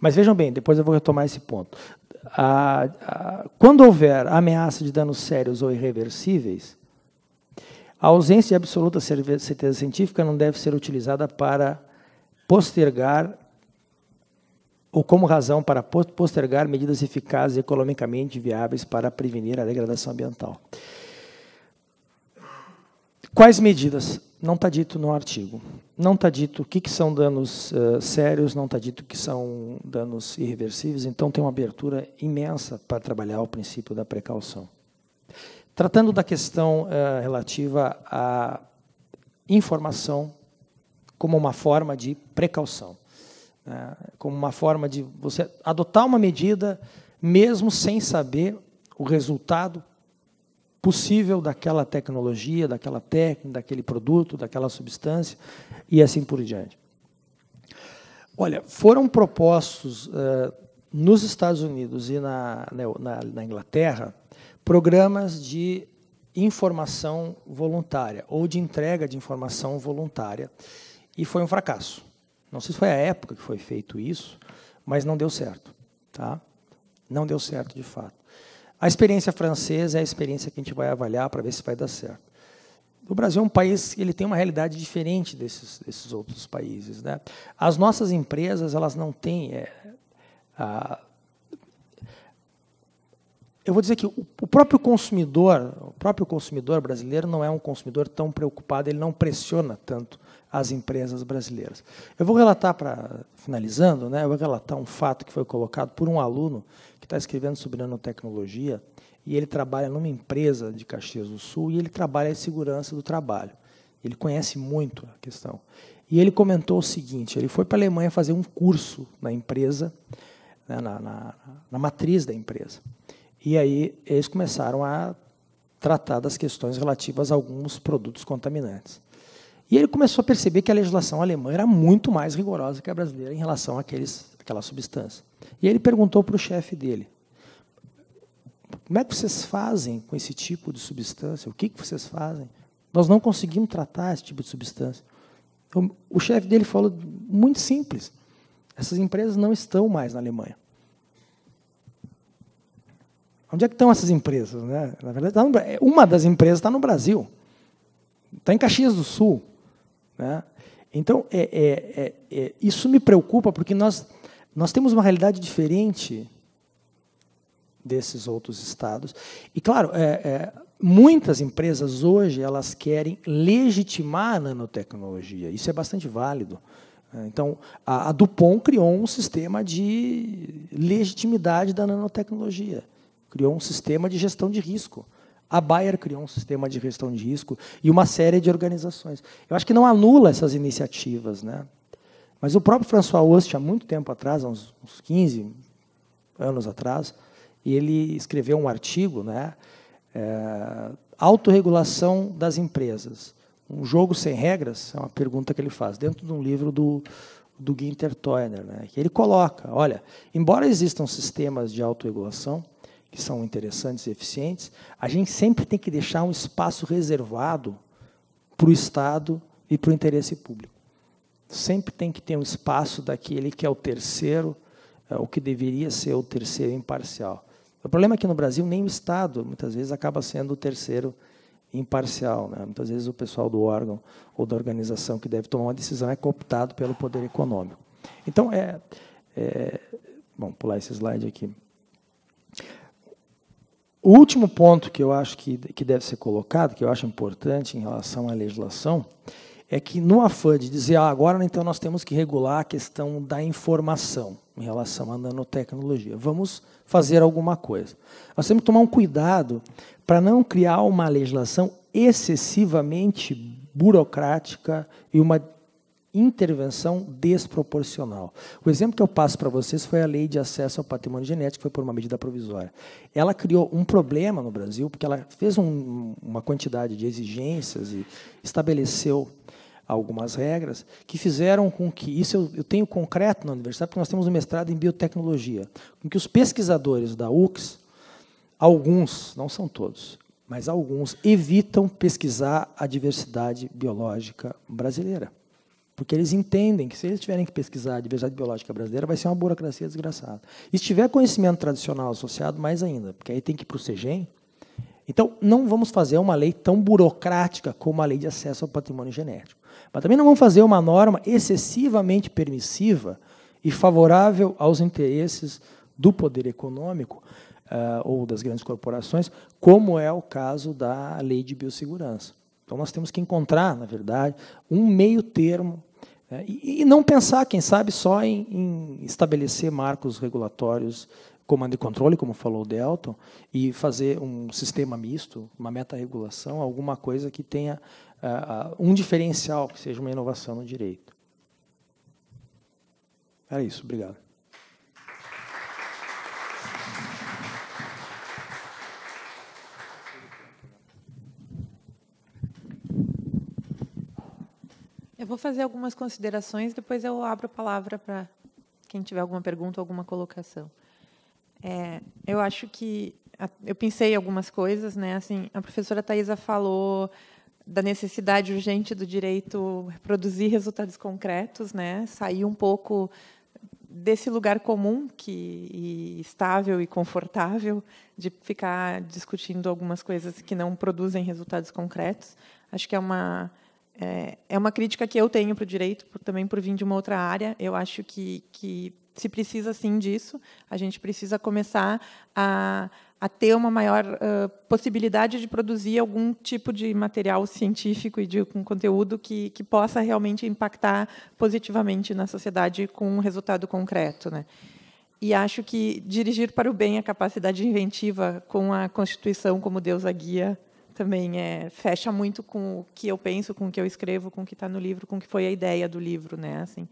Mas vejam bem, depois eu vou retomar esse ponto. A, a, quando houver ameaça de danos sérios ou irreversíveis, a ausência de absoluta certeza científica não deve ser utilizada para postergar ou como razão para postergar medidas eficazes e economicamente viáveis para prevenir a degradação ambiental. Quais medidas? não está dito no artigo. Não está dito o que, que são danos uh, sérios, não está dito que são danos irreversíveis, então tem uma abertura imensa para trabalhar o princípio da precaução. Tratando da questão uh, relativa à informação como uma forma de precaução, né? como uma forma de você adotar uma medida mesmo sem saber o resultado possível daquela tecnologia, daquela técnica, daquele produto, daquela substância e assim por diante. Olha, foram propostos uh, nos Estados Unidos e na, né, na, na Inglaterra programas de informação voluntária ou de entrega de informação voluntária e foi um fracasso. Não sei se foi a época que foi feito isso, mas não deu certo, tá? Não deu certo de fato. A experiência francesa é a experiência que a gente vai avaliar para ver se vai dar certo. O Brasil é um país que ele tem uma realidade diferente desses, desses outros países. Né? As nossas empresas, elas não têm... É, a, eu vou dizer que o, o próprio consumidor, o próprio consumidor brasileiro não é um consumidor tão preocupado, ele não pressiona tanto as empresas brasileiras. Eu vou relatar, para finalizando, né, eu vou relatar um fato que foi colocado por um aluno que está escrevendo sobre nanotecnologia, e ele trabalha numa empresa de Caxias do Sul, e ele trabalha em segurança do trabalho. Ele conhece muito a questão. E ele comentou o seguinte, ele foi para a Alemanha fazer um curso na empresa, né, na, na, na matriz da empresa. E aí eles começaram a tratar das questões relativas a alguns produtos contaminantes. E ele começou a perceber que a legislação alemã era muito mais rigorosa que a brasileira em relação àqueles aquela substância. E ele perguntou para o chefe dele: Como é que vocês fazem com esse tipo de substância? O que, que vocês fazem? Nós não conseguimos tratar esse tipo de substância. Então, o chefe dele falou muito simples: essas empresas não estão mais na Alemanha. Onde é que estão essas empresas? Né? Na verdade, tá é, uma das empresas está no Brasil, está em Caxias do Sul. Né? Então, é, é, é, é isso me preocupa porque nós nós temos uma realidade diferente desses outros estados. E claro, é, é, muitas empresas hoje elas querem legitimar a nanotecnologia. Isso é bastante válido. É, então, a, a Dupont criou um sistema de legitimidade da nanotecnologia, criou um sistema de gestão de risco. A Bayer criou um sistema de gestão de risco e uma série de organizações. Eu acho que não anula essas iniciativas, né? Mas o próprio François Host, há muito tempo atrás, há uns, uns 15 anos atrás, ele escreveu um artigo, né? É, autorregulação das empresas. Um jogo sem regras é uma pergunta que ele faz dentro de um livro do, do Ginter Toyner, né? que ele coloca, olha, embora existam sistemas de autorregulação que são interessantes e eficientes, a gente sempre tem que deixar um espaço reservado para o Estado e para o interesse público. Sempre tem que ter um espaço daquele que é o terceiro, é, o que deveria ser o terceiro imparcial. O problema é que no Brasil nem o Estado, muitas vezes, acaba sendo o terceiro imparcial. Né? Muitas vezes o pessoal do órgão ou da organização que deve tomar uma decisão é cooptado pelo poder econômico. Então, é, é Bom, pular esse slide aqui. O último ponto que eu acho que, que deve ser colocado, que eu acho importante em relação à legislação, é que no afã de dizer, ah, agora então nós temos que regular a questão da informação em relação à nanotecnologia, vamos fazer alguma coisa. Nós temos que tomar um cuidado para não criar uma legislação excessivamente burocrática e uma intervenção desproporcional. O exemplo que eu passo para vocês foi a lei de acesso ao patrimônio genético, que foi por uma medida provisória. Ela criou um problema no Brasil, porque ela fez um, uma quantidade de exigências e estabeleceu algumas regras que fizeram com que, isso eu, eu tenho concreto na universidade, porque nós temos um mestrado em biotecnologia, com que os pesquisadores da UX, alguns, não são todos, mas alguns evitam pesquisar a diversidade biológica brasileira. Porque eles entendem que se eles tiverem que pesquisar a diversidade biológica brasileira, vai ser uma burocracia desgraçada. E se tiver conhecimento tradicional associado, mais ainda, porque aí tem que ir para o CEGEM. Então, não vamos fazer uma lei tão burocrática como a lei de acesso ao patrimônio genético. Mas também não vamos fazer uma norma excessivamente permissiva e favorável aos interesses do poder econômico uh, ou das grandes corporações, como é o caso da lei de biossegurança. Então, nós temos que encontrar, na verdade, um meio termo né, e, não pensar, quem sabe, só em, em estabelecer marcos regulatórios comando e controle, como falou o Delton, e fazer um sistema misto, uma meta regulação, alguma coisa que tenha um diferencial que seja uma inovação no direito. Era isso, obrigado. Eu vou fazer algumas considerações, depois eu abro a palavra para quem tiver alguma pergunta ou alguma colocação. É, eu acho que eu pensei algumas coisas, né? Assim, a professora Thaisa falou da necessidade urgente do direito produzir resultados concretos, né? Sair um pouco desse lugar comum que e estável e confortável de ficar discutindo algumas coisas que não produzem resultados concretos. Acho que é uma é, é uma crítica que eu tenho para o direito, por, também por vir de uma outra área. Eu acho que, que se precisa sim disso. A gente precisa começar a, a ter uma maior uh, possibilidade de produzir algum tipo de material científico e de com conteúdo que, que possa realmente impactar positivamente na sociedade com um resultado concreto, né? E acho que dirigir para o bem a capacidade inventiva com a Constituição como Deus a guia também é, fecha muito com o que eu penso, com o que eu escrevo, com o que está no livro, com o que foi a ideia do livro, né? Assim,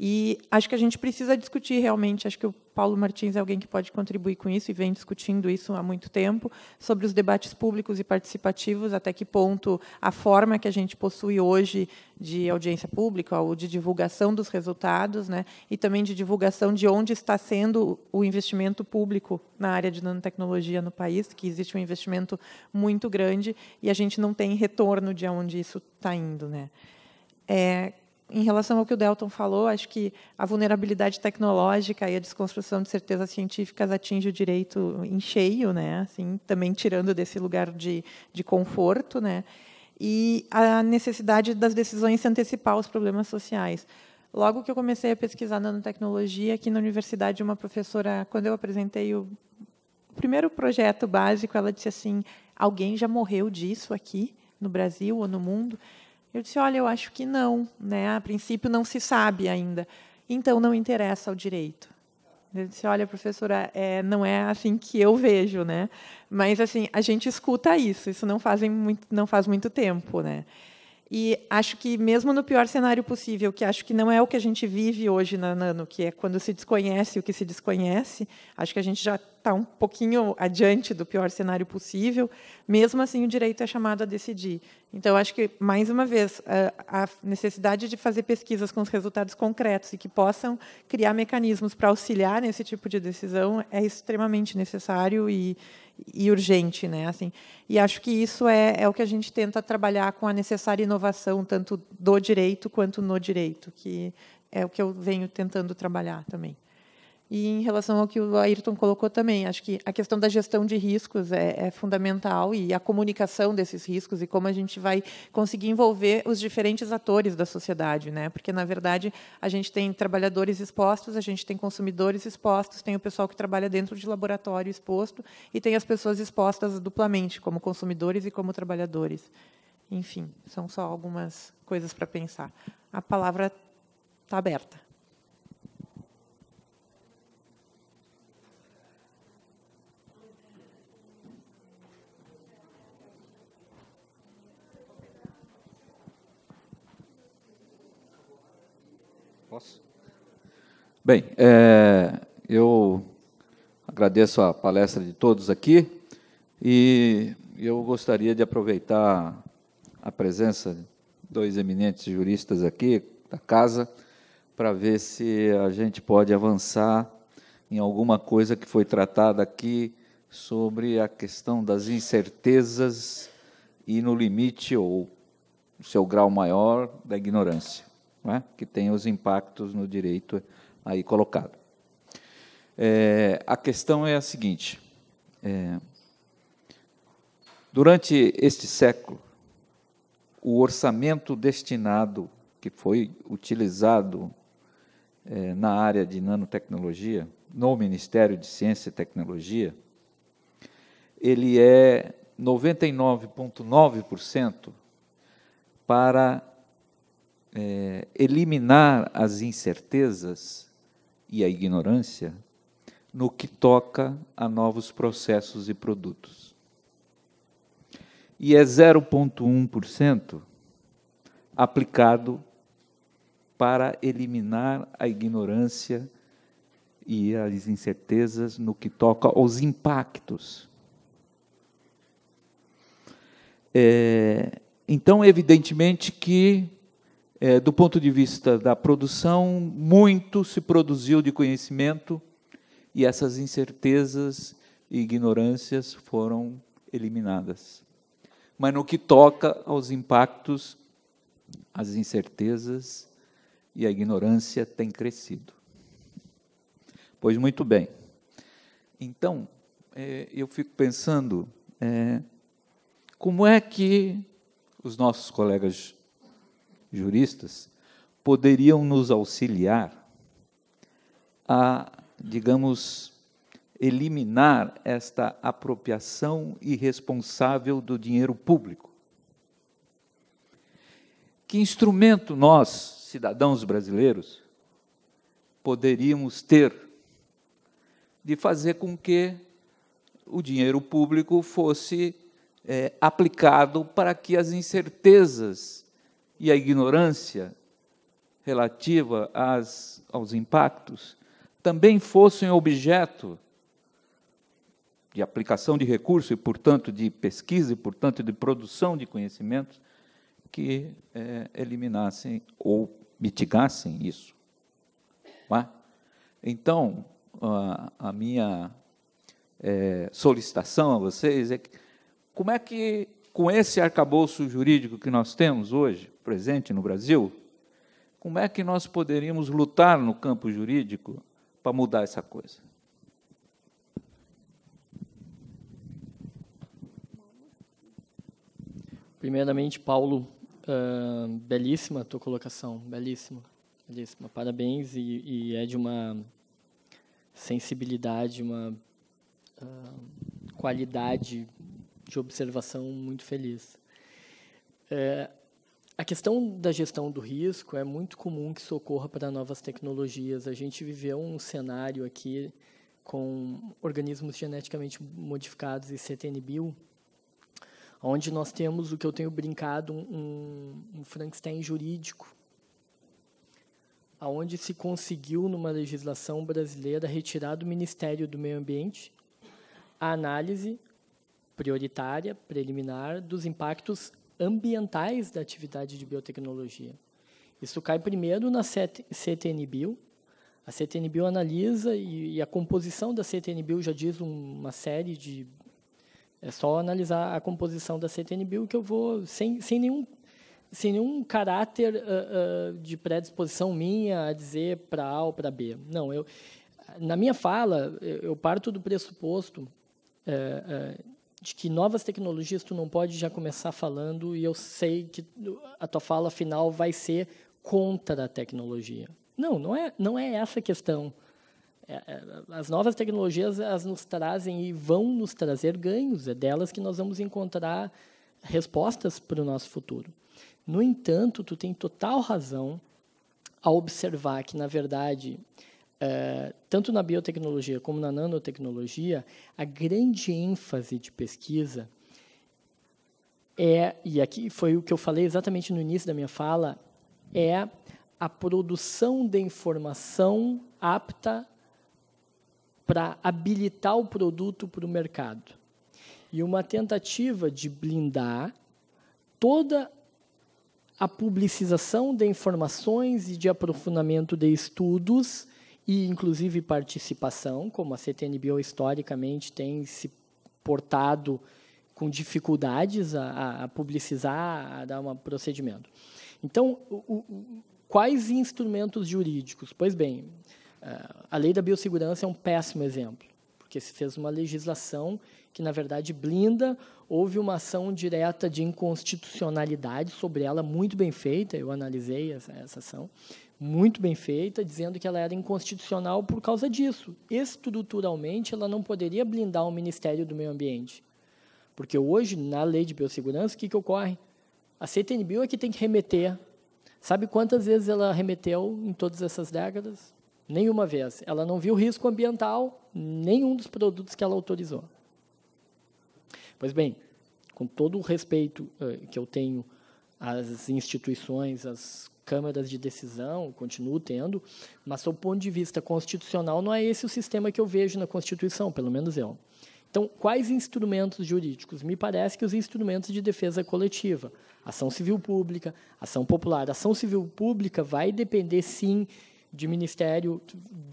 e acho que a gente precisa discutir realmente, acho que o Paulo Martins é alguém que pode contribuir com isso e vem discutindo isso há muito tempo, sobre os debates públicos e participativos, até que ponto a forma que a gente possui hoje de audiência pública ou de divulgação dos resultados, né, e também de divulgação de onde está sendo o investimento público na área de nanotecnologia no país, que existe um investimento muito grande e a gente não tem retorno de onde isso está indo. Né. É, em relação ao que o Delton falou, acho que a vulnerabilidade tecnológica e a desconstrução de certezas científicas atinge o direito em cheio, né? Assim, também tirando desse lugar de, de conforto, né? E a necessidade das decisões se antecipar aos problemas sociais. Logo que eu comecei a pesquisar nanotecnologia aqui na universidade, uma professora, quando eu apresentei o primeiro projeto básico, ela disse assim: "Alguém já morreu disso aqui no Brasil ou no mundo?" Eu disse: olha, eu acho que não, né? A princípio não se sabe ainda. Então não interessa ao direito. Eu disse: olha, professora, é, não é assim que eu vejo, né? Mas assim a gente escuta isso. Isso não faz muito, não faz muito tempo, né? E acho que, mesmo no pior cenário possível, que acho que não é o que a gente vive hoje na Nano, que é quando se desconhece o que se desconhece, acho que a gente já está um pouquinho adiante do pior cenário possível, mesmo assim o direito é chamado a decidir. Então, acho que, mais uma vez, a necessidade de fazer pesquisas com os resultados concretos e que possam criar mecanismos para auxiliar nesse tipo de decisão é extremamente necessário e, e urgente, né? Assim, e acho que isso é, é o que a gente tenta trabalhar com a necessária inovação tanto do direito quanto no direito, que é o que eu venho tentando trabalhar também. E em relação ao que o Ayrton colocou também, acho que a questão da gestão de riscos é, é, fundamental e a comunicação desses riscos e como a gente vai conseguir envolver os diferentes atores da sociedade, né? Porque na verdade a gente tem trabalhadores expostos, a gente tem consumidores expostos, tem o pessoal que trabalha dentro de laboratório exposto e tem as pessoas expostas duplamente, como consumidores e como trabalhadores. Enfim, são só algumas coisas para pensar. A palavra está aberta. Posso? Bem, é, eu agradeço a palestra de todos aqui e eu gostaria de aproveitar a presença de dois eminentes juristas aqui da casa para ver se a gente pode avançar em alguma coisa que foi tratada aqui sobre a questão das incertezas e no limite ou no seu grau maior da ignorância é? que tem os impactos no direito aí colocado. É, a questão é a seguinte: é, durante este século, o orçamento destinado, que foi utilizado é, na área de nanotecnologia, no Ministério de Ciência e Tecnologia, ele é 99,9% para é, eliminar as incertezas e a ignorância no que toca a novos processos e produtos. E é 0,1% aplicado para eliminar a ignorância e as incertezas no que toca aos impactos. É, então, evidentemente que é, do ponto de vista da produção, muito se produziu de conhecimento e essas incertezas e ignorâncias foram eliminadas. Mas no que toca aos impactos, as incertezas e a ignorância têm crescido. Pois muito bem. Então, é, eu fico pensando é, como é que os nossos colegas juristas, poderiam nos auxiliar a, digamos, eliminar esta apropriação irresponsável do dinheiro público. Que instrumento nós, cidadãos brasileiros, poderíamos ter de fazer com que o dinheiro público fosse é, aplicado para que as incertezas e a ignorância relativa às, aos impactos também fossem objeto de aplicação de recurso e, portanto, de pesquisa e, portanto, de produção de conhecimentos que é, eliminassem ou mitigassem isso. É? Então, a, a minha é, solicitação a vocês é que, como é que, com esse arcabouço jurídico que nós temos hoje, presente no Brasil, como é que nós poderíamos lutar no campo jurídico para mudar essa coisa? Primeiramente, Paulo, uh, belíssima a tua colocação, belíssima, belíssima. Parabéns e, e é de uma sensibilidade, uma uh, qualidade de observação muito feliz. É, a questão da gestão do risco é muito comum que socorra para novas tecnologias. A gente viveu um cenário aqui com organismos geneticamente modificados e CTN-Bio, onde nós temos o que eu tenho brincado, um, um Frankenstein jurídico, aonde se conseguiu, numa legislação brasileira, retirar do Ministério do Meio Ambiente a análise prioritária, preliminar, dos impactos ambientais da atividade de biotecnologia. Isso cai primeiro na CTNBio. A CTNBio analisa e, e a composição da CTNBio já diz uma série de... É só analisar a composição da CTNBio que eu vou, sem, sem, nenhum, sem nenhum caráter uh, uh, de predisposição minha a dizer para A ou para B. Não, eu, na minha fala, eu parto do pressuposto... Uh, de que novas tecnologias tu não pode já começar falando e eu sei que a tua fala final vai ser contra a tecnologia. Não, não é, não é essa a questão. É, é, as novas tecnologias elas nos trazem e vão nos trazer ganhos. É delas que nós vamos encontrar respostas para o nosso futuro. No entanto, tu tem total razão a observar que, na verdade, é, tanto na biotecnologia como na nanotecnologia, a grande ênfase de pesquisa é, e aqui foi o que eu falei exatamente no início da minha fala, é a produção de informação apta para habilitar o produto para o mercado. E uma tentativa de blindar toda a publicização de informações e de aprofundamento de estudos e inclusive participação, como a CTNBio historicamente tem se portado com dificuldades a, a publicizar, a dar um procedimento. Então, o, o, quais instrumentos jurídicos? Pois bem, eh, a lei da biossegurança é um péssimo exemplo, porque se fez uma legislação que, na verdade, blinda, houve uma ação direta de inconstitucionalidade sobre ela, muito bem feita, eu analisei essa, essa ação, muito bem feita, dizendo que ela era inconstitucional por causa disso. Estruturalmente, ela não poderia blindar o Ministério do Meio Ambiente. Porque hoje, na lei de biossegurança, o que, que ocorre? A CTNBio é que tem que remeter. Sabe quantas vezes ela remeteu em todas essas décadas? Nenhuma vez. Ela não viu risco ambiental nenhum dos produtos que ela autorizou. Pois bem, com todo o respeito uh, que eu tenho às instituições, às câmaras de decisão, continuo tendo, mas, do ponto de vista constitucional, não é esse o sistema que eu vejo na Constituição, pelo menos eu. Então, quais instrumentos jurídicos? Me parece que os instrumentos de defesa coletiva, ação civil pública, ação popular. Ação civil pública vai depender, sim, de ministério,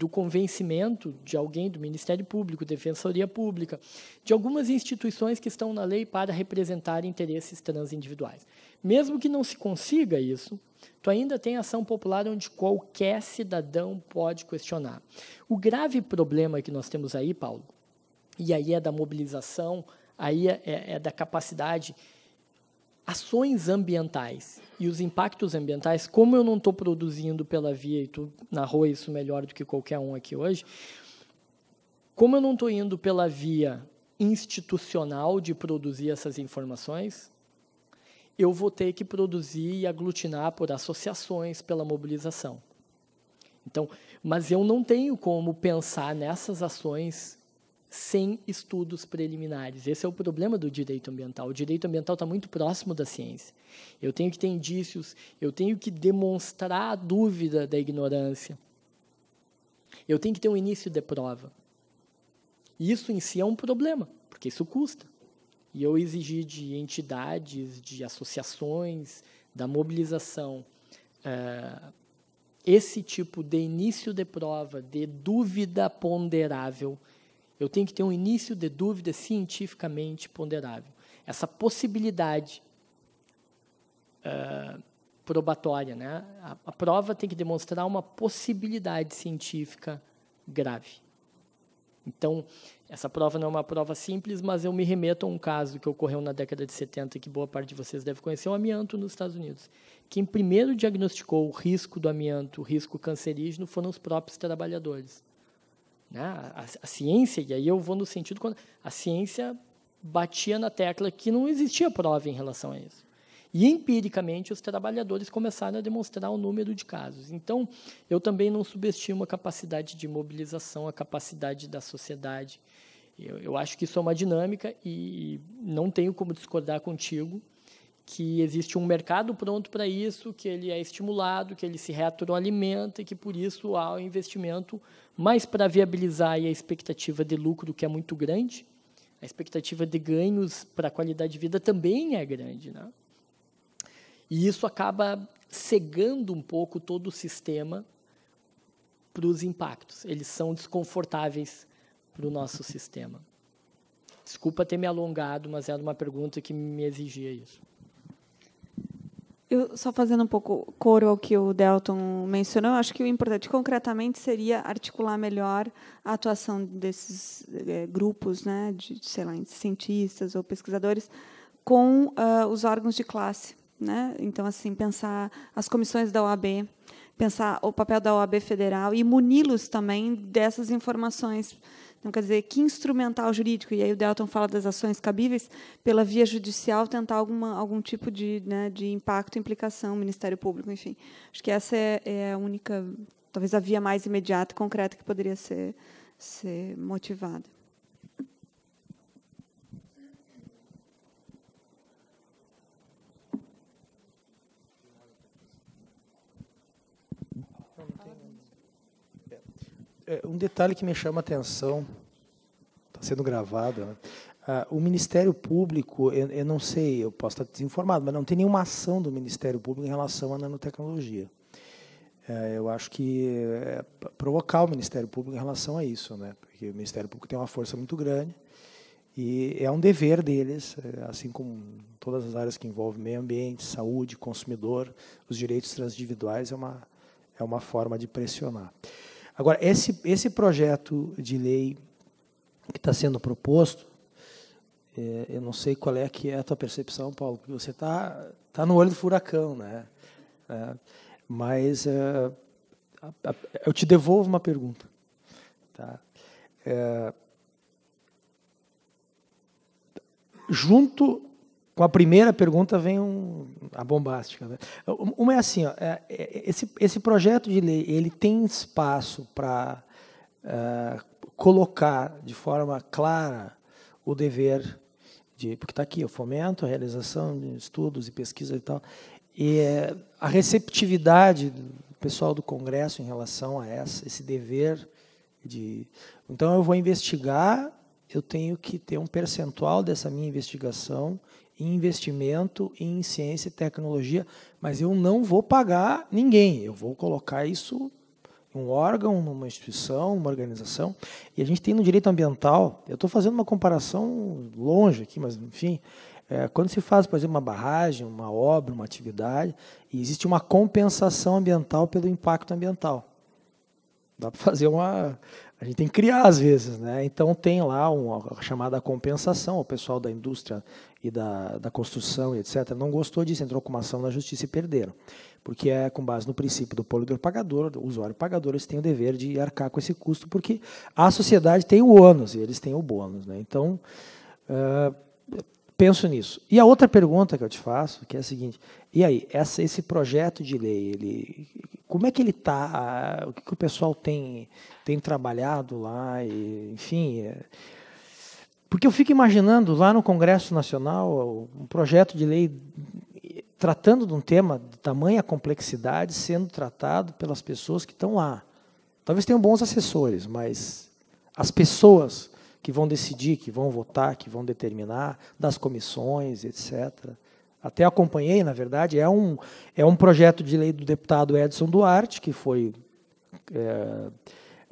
do convencimento de alguém do Ministério Público, Defensoria Pública, de algumas instituições que estão na lei para representar interesses transindividuais. Mesmo que não se consiga isso, Tu ainda tem ação popular onde qualquer cidadão pode questionar. O grave problema que nós temos aí, Paulo, e aí é da mobilização, aí é, é, é da capacidade ações ambientais e os impactos ambientais, como eu não estou produzindo pela via, e tu narrou isso melhor do que qualquer um aqui hoje, como eu não estou indo pela via institucional de produzir essas informações, eu vou ter que produzir e aglutinar por associações, pela mobilização. Então, mas eu não tenho como pensar nessas ações sem estudos preliminares. Esse é o problema do direito ambiental. O direito ambiental está muito próximo da ciência. Eu tenho que ter indícios, eu tenho que demonstrar a dúvida da ignorância. Eu tenho que ter um início de prova. Isso em si é um problema, porque isso custa. E eu exigi de entidades, de associações, da mobilização, eh, esse tipo de início de prova, de dúvida ponderável. Eu tenho que ter um início de dúvida cientificamente ponderável. Essa possibilidade eh, probatória, né? A, a prova tem que demonstrar uma possibilidade científica grave. Então, essa prova não é uma prova simples, mas eu me remeto a um caso que ocorreu na década de 70, que boa parte de vocês deve conhecer, o amianto nos Estados Unidos. Quem primeiro diagnosticou o risco do amianto, o risco cancerígeno, foram os próprios trabalhadores. Né? A, a, a ciência, e aí eu vou no sentido quando a ciência batia na tecla que não existia prova em relação a isso. E empiricamente os trabalhadores começaram a demonstrar o número de casos. Então, eu também não subestimo a capacidade de mobilização, a capacidade da sociedade. Eu, eu acho que isso é uma dinâmica e não tenho como discordar contigo que existe um mercado pronto para isso, que ele é estimulado, que ele se retroalimenta e que por isso há um investimento mais para viabilizar a expectativa de lucro que é muito grande. A expectativa de ganhos para a qualidade de vida também é grande, né? E isso acaba cegando um pouco todo o sistema para os impactos. Eles são desconfortáveis para o nosso sistema. Desculpa ter me alongado, mas era uma pergunta que me exigia isso. Eu, só fazendo um pouco coro ao que o Delton mencionou, acho que o importante concretamente seria articular melhor a atuação desses é, grupos, né, de, sei lá, cientistas ou pesquisadores, com uh, os órgãos de classe né? Então, assim, pensar as comissões da OAB, pensar o papel da OAB federal e muni-los também dessas informações. Então, quer dizer, que instrumental jurídico, e aí o Delton fala das ações cabíveis, pela via judicial tentar alguma, algum tipo de, né, de impacto, implicação, Ministério Público, enfim. Acho que essa é, é a única, talvez a via mais imediata e concreta que poderia ser, ser motivada. É, um detalhe que me chama a atenção, está sendo gravado, né? ah, o Ministério Público, eu, eu, não sei, eu posso estar desinformado, mas não tem nenhuma ação do Ministério Público em relação à nanotecnologia. É, eu acho que é provocar o Ministério Público em relação a isso, né? porque o Ministério Público tem uma força muito grande e é um dever deles, é, assim como todas as áreas que envolvem meio ambiente, saúde, consumidor, os direitos transindividuais, é uma, é uma forma de pressionar. Agora, esse, esse projeto de lei que está sendo proposto, é, eu não sei qual é que é a tua percepção, Paulo, porque você está tá no olho do furacão, né? É, mas é, eu te devolvo uma pergunta. Tá? É, junto com a primeira pergunta vem um, a bombástica. Né? Uma é assim, ó, é, é esse, esse projeto de lei ele tem espaço para é, colocar de forma clara o dever de, porque está aqui, o fomento, a realização de estudos e pesquisa e tal, e é, a receptividade do pessoal do Congresso em relação a essa, esse dever de, então eu vou investigar, eu tenho que ter um percentual dessa minha investigação em investimento em ciência e tecnologia, mas eu não vou pagar ninguém, eu vou colocar isso em um órgão, numa instituição, uma organização. E a gente tem no direito ambiental, eu estou fazendo uma comparação longe aqui, mas enfim, é, quando se faz, por exemplo, uma barragem, uma obra, uma atividade, existe uma compensação ambiental pelo impacto ambiental. Dá para fazer uma, a gente tem que criar às vezes, né? Então tem lá uma chamada compensação, o pessoal da indústria e da, da construção, etc., não gostou disso, entrou com uma ação na justiça e perderam. Porque é com base no princípio do poluidor pagador, o usuário pagador, eles têm o dever de arcar com esse custo, porque a sociedade tem o ônus e eles têm o bônus. Né? Então, uh, penso nisso. E a outra pergunta que eu te faço, que é a seguinte, e aí, essa, esse projeto de lei, ele, como é que ele está, o que, que, o pessoal tem, tem trabalhado lá, e, enfim... Eh, porque eu fico imaginando lá no Congresso Nacional um projeto de lei tratando de um tema de tamanha complexidade sendo tratado pelas pessoas que estão lá. Talvez tenham bons assessores, mas as pessoas que vão decidir, que vão votar, que vão determinar, das comissões, etc. Até acompanhei, na verdade, é um, é um projeto de lei do deputado Edson Duarte, que foi. É,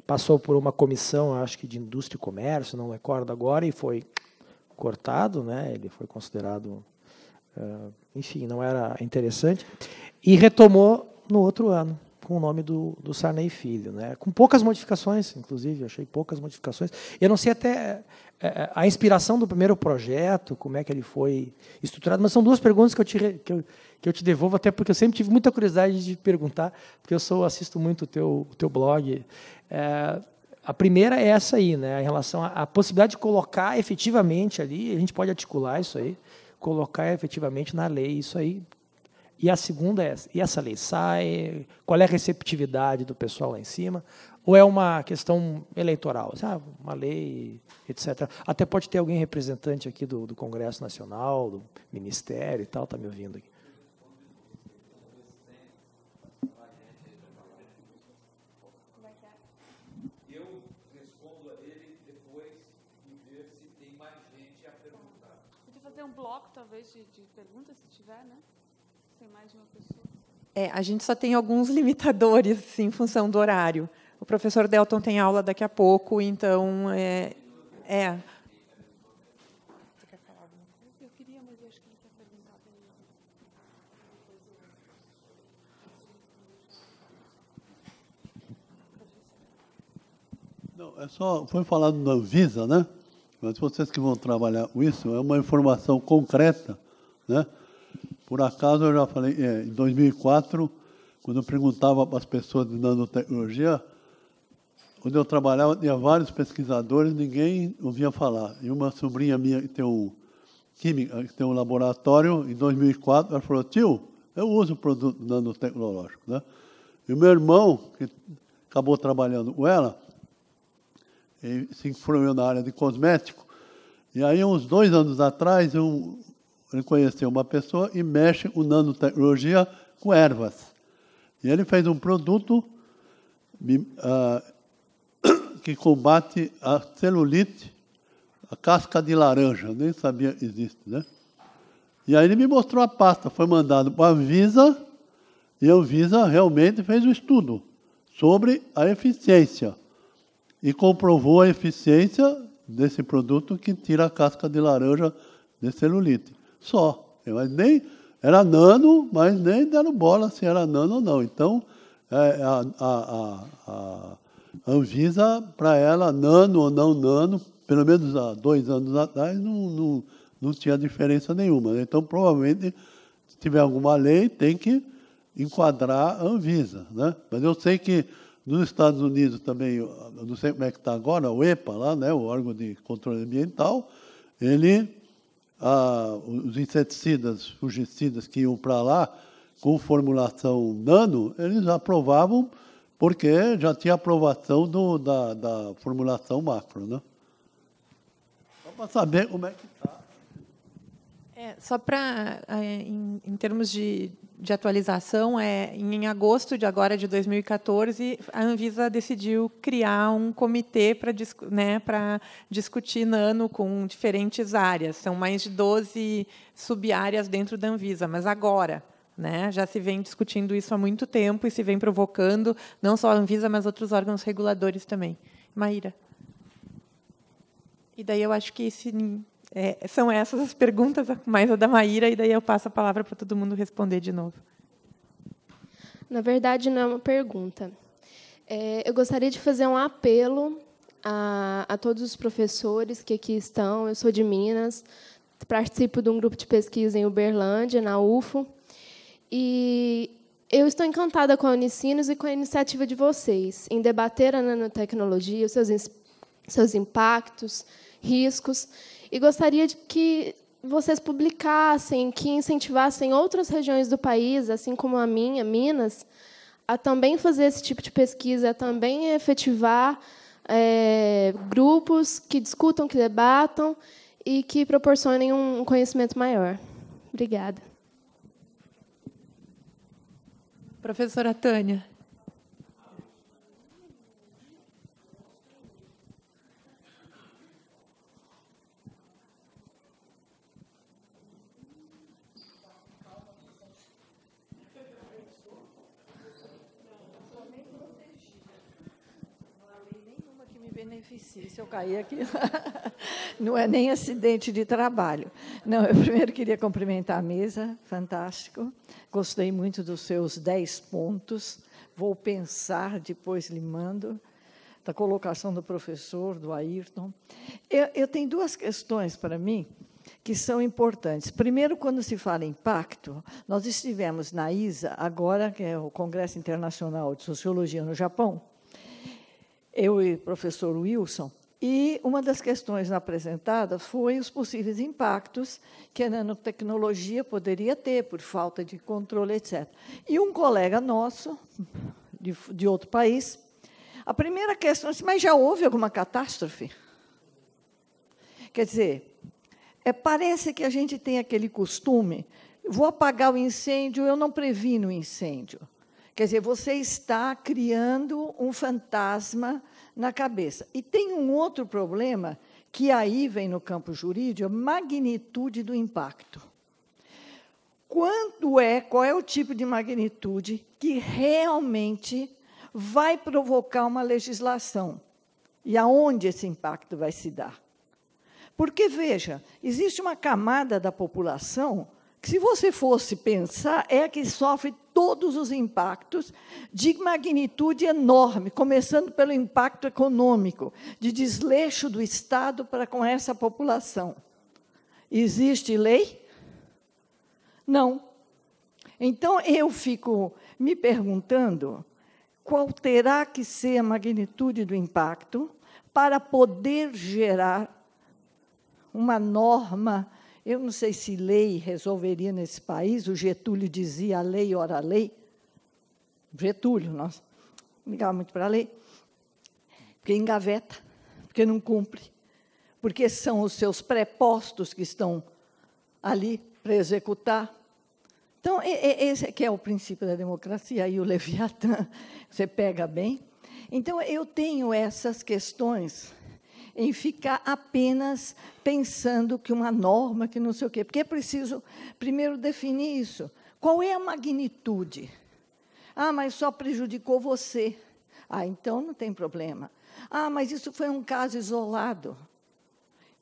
passou por uma comissão, acho que de indústria e comércio, não recordo agora, e foi cortado, né? Ele foi considerado, uh, enfim, não era interessante, e retomou no outro ano com o nome do, do Sarney Filho, né? Com poucas modificações, inclusive, achei poucas modificações. Eu não sei até eh, eh, a inspiração do primeiro projeto, como é que ele foi estruturado, mas são duas perguntas que eu, te, que eu, que eu te devolvo, até porque eu sempre tive muita curiosidade de perguntar, porque eu sou, assisto muito o teu, o teu blog. É, a primeira é essa aí, né, em relação à possibilidade de colocar efetivamente ali, a gente pode articular isso aí, colocar efetivamente na lei isso aí. E a segunda é, e essa lei sai? Qual é a receptividade do pessoal lá em cima? Ou é uma questão eleitoral? Assim, ah, uma lei, etc. Até pode ter alguém representante aqui do, do Congresso Nacional, do Ministério e tal, está me ouvindo aqui. talvez de, de perguntas, se tiver, né? Sem mais de uma pessoa. É, a gente só tem alguns limitadores em função do horário. O professor Delton tem aula daqui a pouco, então é. é. Não, é só foi falado da Visa, né? Mas vocês que vão trabalhar isso, é uma informação concreta. Né? Por acaso, eu já falei, é, em 2004, quando eu perguntava para as pessoas de nanotecnologia, onde eu trabalhava, tinha vários pesquisadores, ninguém ouvia falar. E uma sobrinha minha que tem um, química, que tem um laboratório, em 2004, ela falou, tio, eu uso produto nanotecnológico. Né? E o meu irmão, que acabou trabalhando com ela, e se formou na área de cosmético. E aí, uns dois anos atrás, eu, ele conheceu uma pessoa e mexe com nanotecnologia com ervas. E ele fez um produto ah, que combate a celulite, a casca de laranja, nem sabia que existe, né? E aí ele me mostrou a pasta, foi mandado para a Visa, e a Visa realmente fez um estudo sobre a eficiência e comprovou a eficiência desse produto que tira a casca de laranja de celulite. Só. É, mas nem era nano, mas nem deram bola se era nano ou não. Então, é, a, a, a, a Anvisa, para ela, nano ou não nano, pelo menos há dois anos atrás, não, não, não tinha diferença nenhuma. Né? Então, provavelmente, se tiver alguma lei, tem que enquadrar a Anvisa. Né? Mas eu sei que nos Estados Unidos também, não sei como é que está agora, o EPA, lá, né, o órgão de controle ambiental, ele, ah, os inseticidas, fungicidas que iam para lá com formulação nano, eles aprovavam porque já tinha aprovação do, da, da formulação macro. Né? Só para saber como é que está. É, só para, é, em, em termos de, de atualização é em agosto de agora de 2014 a Anvisa decidiu criar um comitê para né, para discutir nano com diferentes áreas. São mais de 12 subáreas dentro da Anvisa, mas agora né? Já se vem discutindo isso há muito tempo e se vem provocando não só a Anvisa, mas outros órgãos reguladores também. Maíra. E daí eu acho que se é, são essas as perguntas, mais a da Maíra, e daí eu passo a palavra para todo mundo responder de novo. Na verdade, não é uma pergunta. É, eu gostaria de fazer um apelo a, a todos os professores que aqui estão. Eu sou de Minas, participo de um grupo de pesquisa em Uberlândia, na UFO. E eu estou encantada com a Unicinos e com a iniciativa de vocês em debater a nanotecnologia, os seus, seus impactos, riscos e gostaria de que vocês publicassem, que incentivassem outras regiões do país, assim como a minha, Minas, a também fazer esse tipo de pesquisa, a também efetivar é, grupos que discutam, que debatam e que proporcionem um conhecimento maior. Obrigada. Professora Tânia. se eu cair aqui, não é nem acidente de trabalho. Não, eu primeiro queria cumprimentar a mesa, fantástico. Gostei muito dos seus dez pontos. Vou pensar depois lhe mando da colocação do professor, do Ayrton. Eu, eu tenho duas questões para mim que são importantes. Primeiro, quando se fala em pacto, nós estivemos na ISA, agora, que é o Congresso Internacional de Sociologia no Japão, eu e o professor Wilson, e uma das questões apresentadas foi os possíveis impactos que a nanotecnologia poderia ter por falta de controle, etc. E um colega nosso, de, de outro país, a primeira questão é: assim, mas já houve alguma catástrofe? Quer dizer, é, parece que a gente tem aquele costume: vou apagar o incêndio, eu não previno o incêndio. Quer dizer, você está criando um fantasma na cabeça. E tem um outro problema que aí vem no campo jurídico, a magnitude do impacto. Quanto é, qual é o tipo de magnitude que realmente vai provocar uma legislação? E aonde esse impacto vai se dar? Porque, veja, existe uma camada da população que, se você fosse pensar, é a que sofre todos os impactos de magnitude enorme, começando pelo impacto econômico, de desleixo do Estado para com essa população. Existe lei? Não. Então eu fico me perguntando qual terá que ser a magnitude do impacto para poder gerar uma norma eu não sei se lei resolveria nesse país. O Getúlio dizia a lei, ora a lei. Getúlio, nossa, não ligava muito para a lei. Porque engaveta, porque não cumpre. Porque são os seus prepostos que estão ali para executar. Então, esse que é o princípio da democracia, aí o Leviatã, você pega bem. Então, eu tenho essas questões em ficar apenas pensando que uma norma, que não sei o quê, porque é preciso primeiro definir isso. Qual é a magnitude? Ah, mas só prejudicou você. Ah, então não tem problema. Ah, mas isso foi um caso isolado.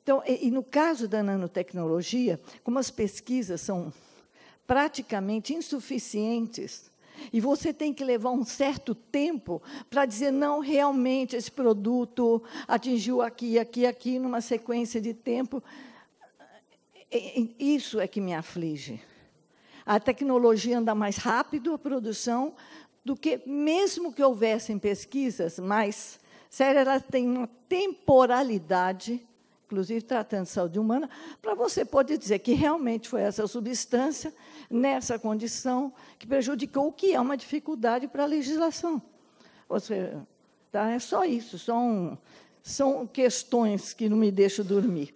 Então, e, e no caso da nanotecnologia, como as pesquisas são praticamente insuficientes e você tem que levar um certo tempo para dizer, não, realmente esse produto atingiu aqui, aqui, aqui, numa sequência de tempo. Isso é que me aflige. A tecnologia anda mais rápido, a produção, do que, mesmo que houvessem pesquisas mais sérias, elas têm uma temporalidade, inclusive tratando de saúde humana, para você poder dizer que realmente foi essa substância nessa condição que prejudicou o que é uma dificuldade para a legislação. Você, tá? É só isso, são, são questões que não me deixam dormir.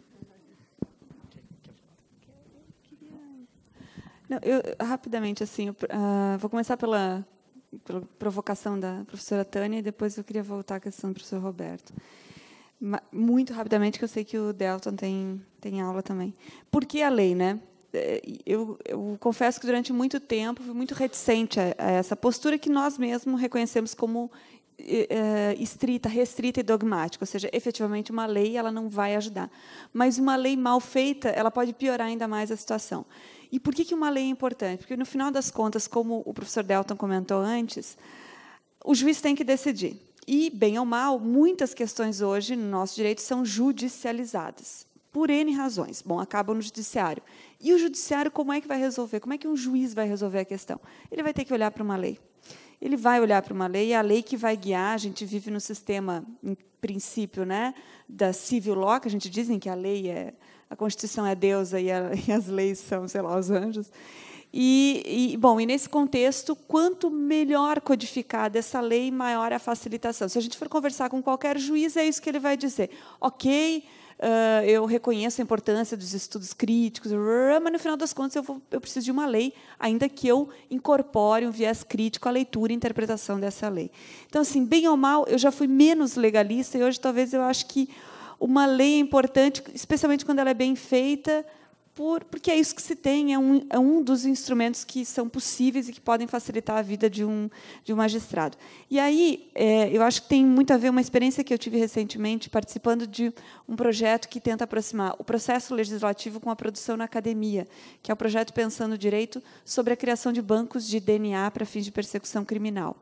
Não, eu, rapidamente, assim, uh, vou começar pela, pela, provocação da professora Tânia e depois eu queria voltar à questão do professor Roberto. Muito rapidamente, que eu sei que o Delton tem, tem aula também. Por que a lei, né? É, eu, eu, confesso que durante muito tempo fui muito reticente a, a essa postura que nós mesmos reconhecemos como é, é, estrita, restrita e dogmática, ou seja, efetivamente uma lei ela não vai ajudar, mas uma lei mal feita ela pode piorar ainda mais a situação. E por que que uma lei é importante? Porque no final das contas, como o professor Delton comentou antes, o juiz tem que decidir. E bem ou mal, muitas questões hoje no nosso direito são judicializadas por N razões. Bom, acabam no judiciário. E o judiciário, como é que vai resolver? Como é que um juiz vai resolver a questão? Ele vai ter que olhar para uma lei. Ele vai olhar para uma lei, e é a lei que vai guiar, a gente vive no sistema, em princípio, né, da civil law, que a gente dizem que a lei é, a Constituição é deusa e, a, e as leis são, sei lá, os anjos. E, e, bom, e nesse contexto, quanto melhor codificada essa lei, maior a facilitação. Se a gente for conversar com qualquer juiz, é isso que ele vai dizer. Ok, Uh, eu reconheço a importância dos estudos críticos, mas no final das contas eu, vou, eu, preciso de uma lei, ainda que eu incorpore um viés crítico à leitura e interpretação dessa lei. Então, assim, bem ou mal, eu já fui menos legalista e hoje talvez eu acho que uma lei é importante, especialmente quando ela é bem feita, por, porque é isso que se tem, é um, é um dos instrumentos que são possíveis e que podem facilitar a vida de um, de um magistrado. E aí, é, eu acho que tem muito a ver uma experiência que eu tive recentemente, participando de um projeto que tenta aproximar o processo legislativo com a produção na academia, que é o projeto Pensando Direito sobre a criação de bancos de DNA para fins de persecução criminal.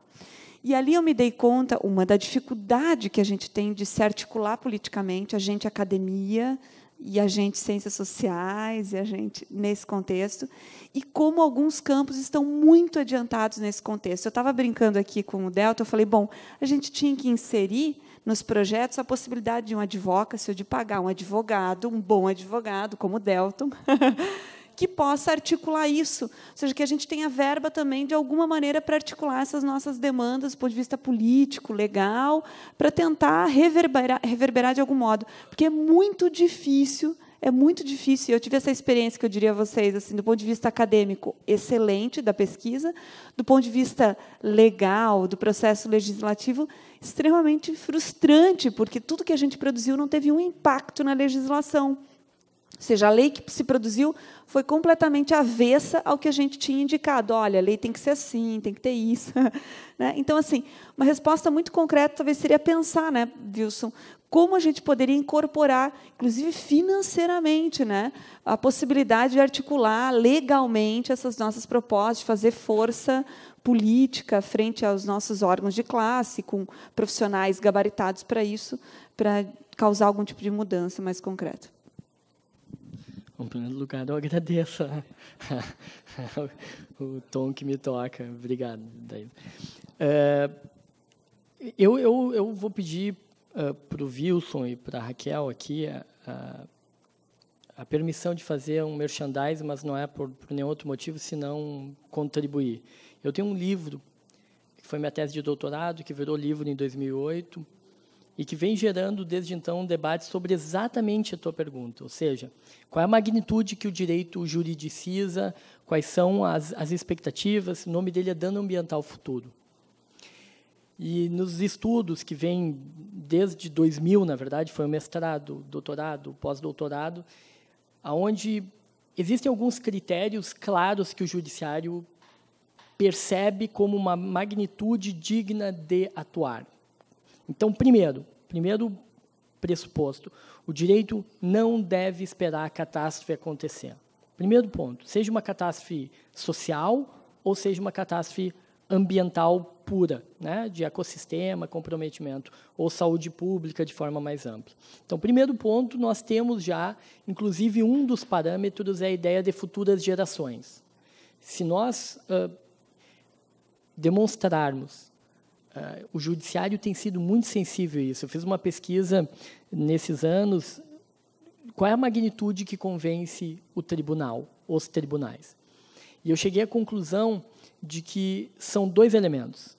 E ali eu me dei conta, uma, da dificuldade que a gente tem de se articular politicamente, a gente, a academia, e a gente ciências sociais e a gente nesse contexto e como alguns campos estão muito adiantados nesse contexto. Eu estava brincando aqui com o Delta, eu falei, bom, a gente tinha que inserir nos projetos a possibilidade de um advocacy ou de pagar um advogado, um bom advogado como o Delton, que possa articular isso. Ou seja, que a gente tenha verba também, de alguma maneira, para articular essas nossas demandas do ponto de vista político, legal, para tentar reverberar, reverberar de algum modo. Porque é muito difícil é muito difícil. Eu tive essa experiência que eu diria a vocês, assim, do ponto de vista acadêmico, excelente da pesquisa, do ponto de vista legal, do processo legislativo, extremamente frustrante, porque tudo que a gente produziu não teve um impacto na legislação. Ou seja, a lei que se produziu foi completamente avessa ao que a gente tinha indicado. Olha, a lei tem que ser assim, tem que ter isso. né? Então, assim, uma resposta muito concreta talvez seria pensar, né, Wilson, como a gente poderia incorporar, inclusive financeiramente, né, a possibilidade de articular legalmente essas nossas propostas, de fazer força política frente aos nossos órgãos de classe, com profissionais gabaritados para isso, para causar algum tipo de mudança mais concreta. Em primeiro lugar, eu agradeço o tom que me toca. Obrigado, Daí. É, eu, eu, eu vou pedir uh, é, para o Wilson e para a Raquel aqui a, é, a, a, permissão de fazer um merchandising, mas não é por, por nenhum outro motivo, senão contribuir. Eu tenho um livro, que foi minha tese de doutorado, que virou livro em 2008, e que vem gerando desde então um debate sobre exatamente a tua pergunta, ou seja, qual é a magnitude que o direito juridiciza, quais são as, as expectativas, o nome dele é dano ambiental futuro. E nos estudos que vêm desde 2000, na verdade, foi o mestrado, doutorado, pós-doutorado, aonde existem alguns critérios claros que o judiciário percebe como uma magnitude digna de atuar. Então, primeiro, primeiro pressuposto, o direito não deve esperar a catástrofe acontecer. Primeiro ponto, seja uma catástrofe social ou seja uma catástrofe ambiental pura, né, de ecossistema, comprometimento, ou saúde pública de forma mais ampla. Então, primeiro ponto, nós temos já, inclusive, um dos parâmetros é a ideia de futuras gerações. Se nós uh, demonstrarmos ah, o judiciário tem sido muito sensível a isso. Eu fiz uma pesquisa nesses anos. Qual é a magnitude que convence o tribunal, os tribunais? E eu cheguei à conclusão de que são dois elementos.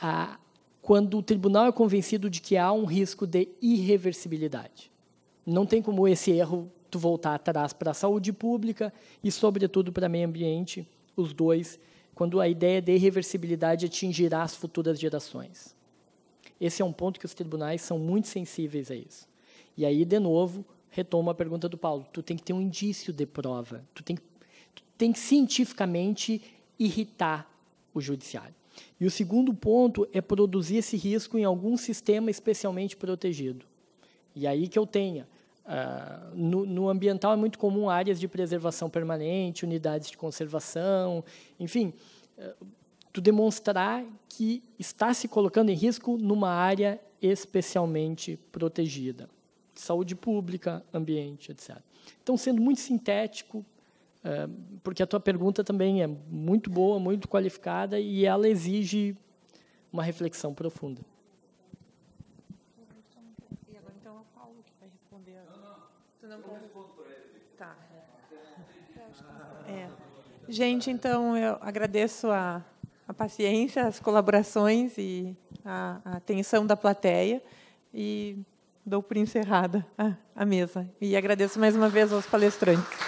A, quando o tribunal é convencido de que há um risco de irreversibilidade. Não tem como esse erro tu voltar atrás para a saúde pública e, sobretudo, para meio ambiente, os dois quando a ideia de irreversibilidade atingirá as futuras gerações. Esse é um ponto que os tribunais são muito sensíveis a isso. E aí, de novo, retomo a pergunta do Paulo. Tu tem que ter um indício de prova. Tu tem que, tu tem que cientificamente irritar o judiciário. E o segundo ponto é produzir esse risco em algum sistema especialmente protegido. E aí que eu tenha Uh, no, no, ambiental é muito comum áreas de preservação permanente, unidades de conservação, enfim, uh, tu demonstrar que está se colocando em risco numa área especialmente protegida, saúde pública, ambiente, etc. Então, sendo muito sintético, uh, porque a tua pergunta também é muito boa, muito qualificada e ela exige uma reflexão profunda. Gente, então eu agradeço a, a paciência, as colaborações e a, a, atenção da plateia e dou por encerrada a, a mesa. E agradeço mais uma vez aos palestrantes.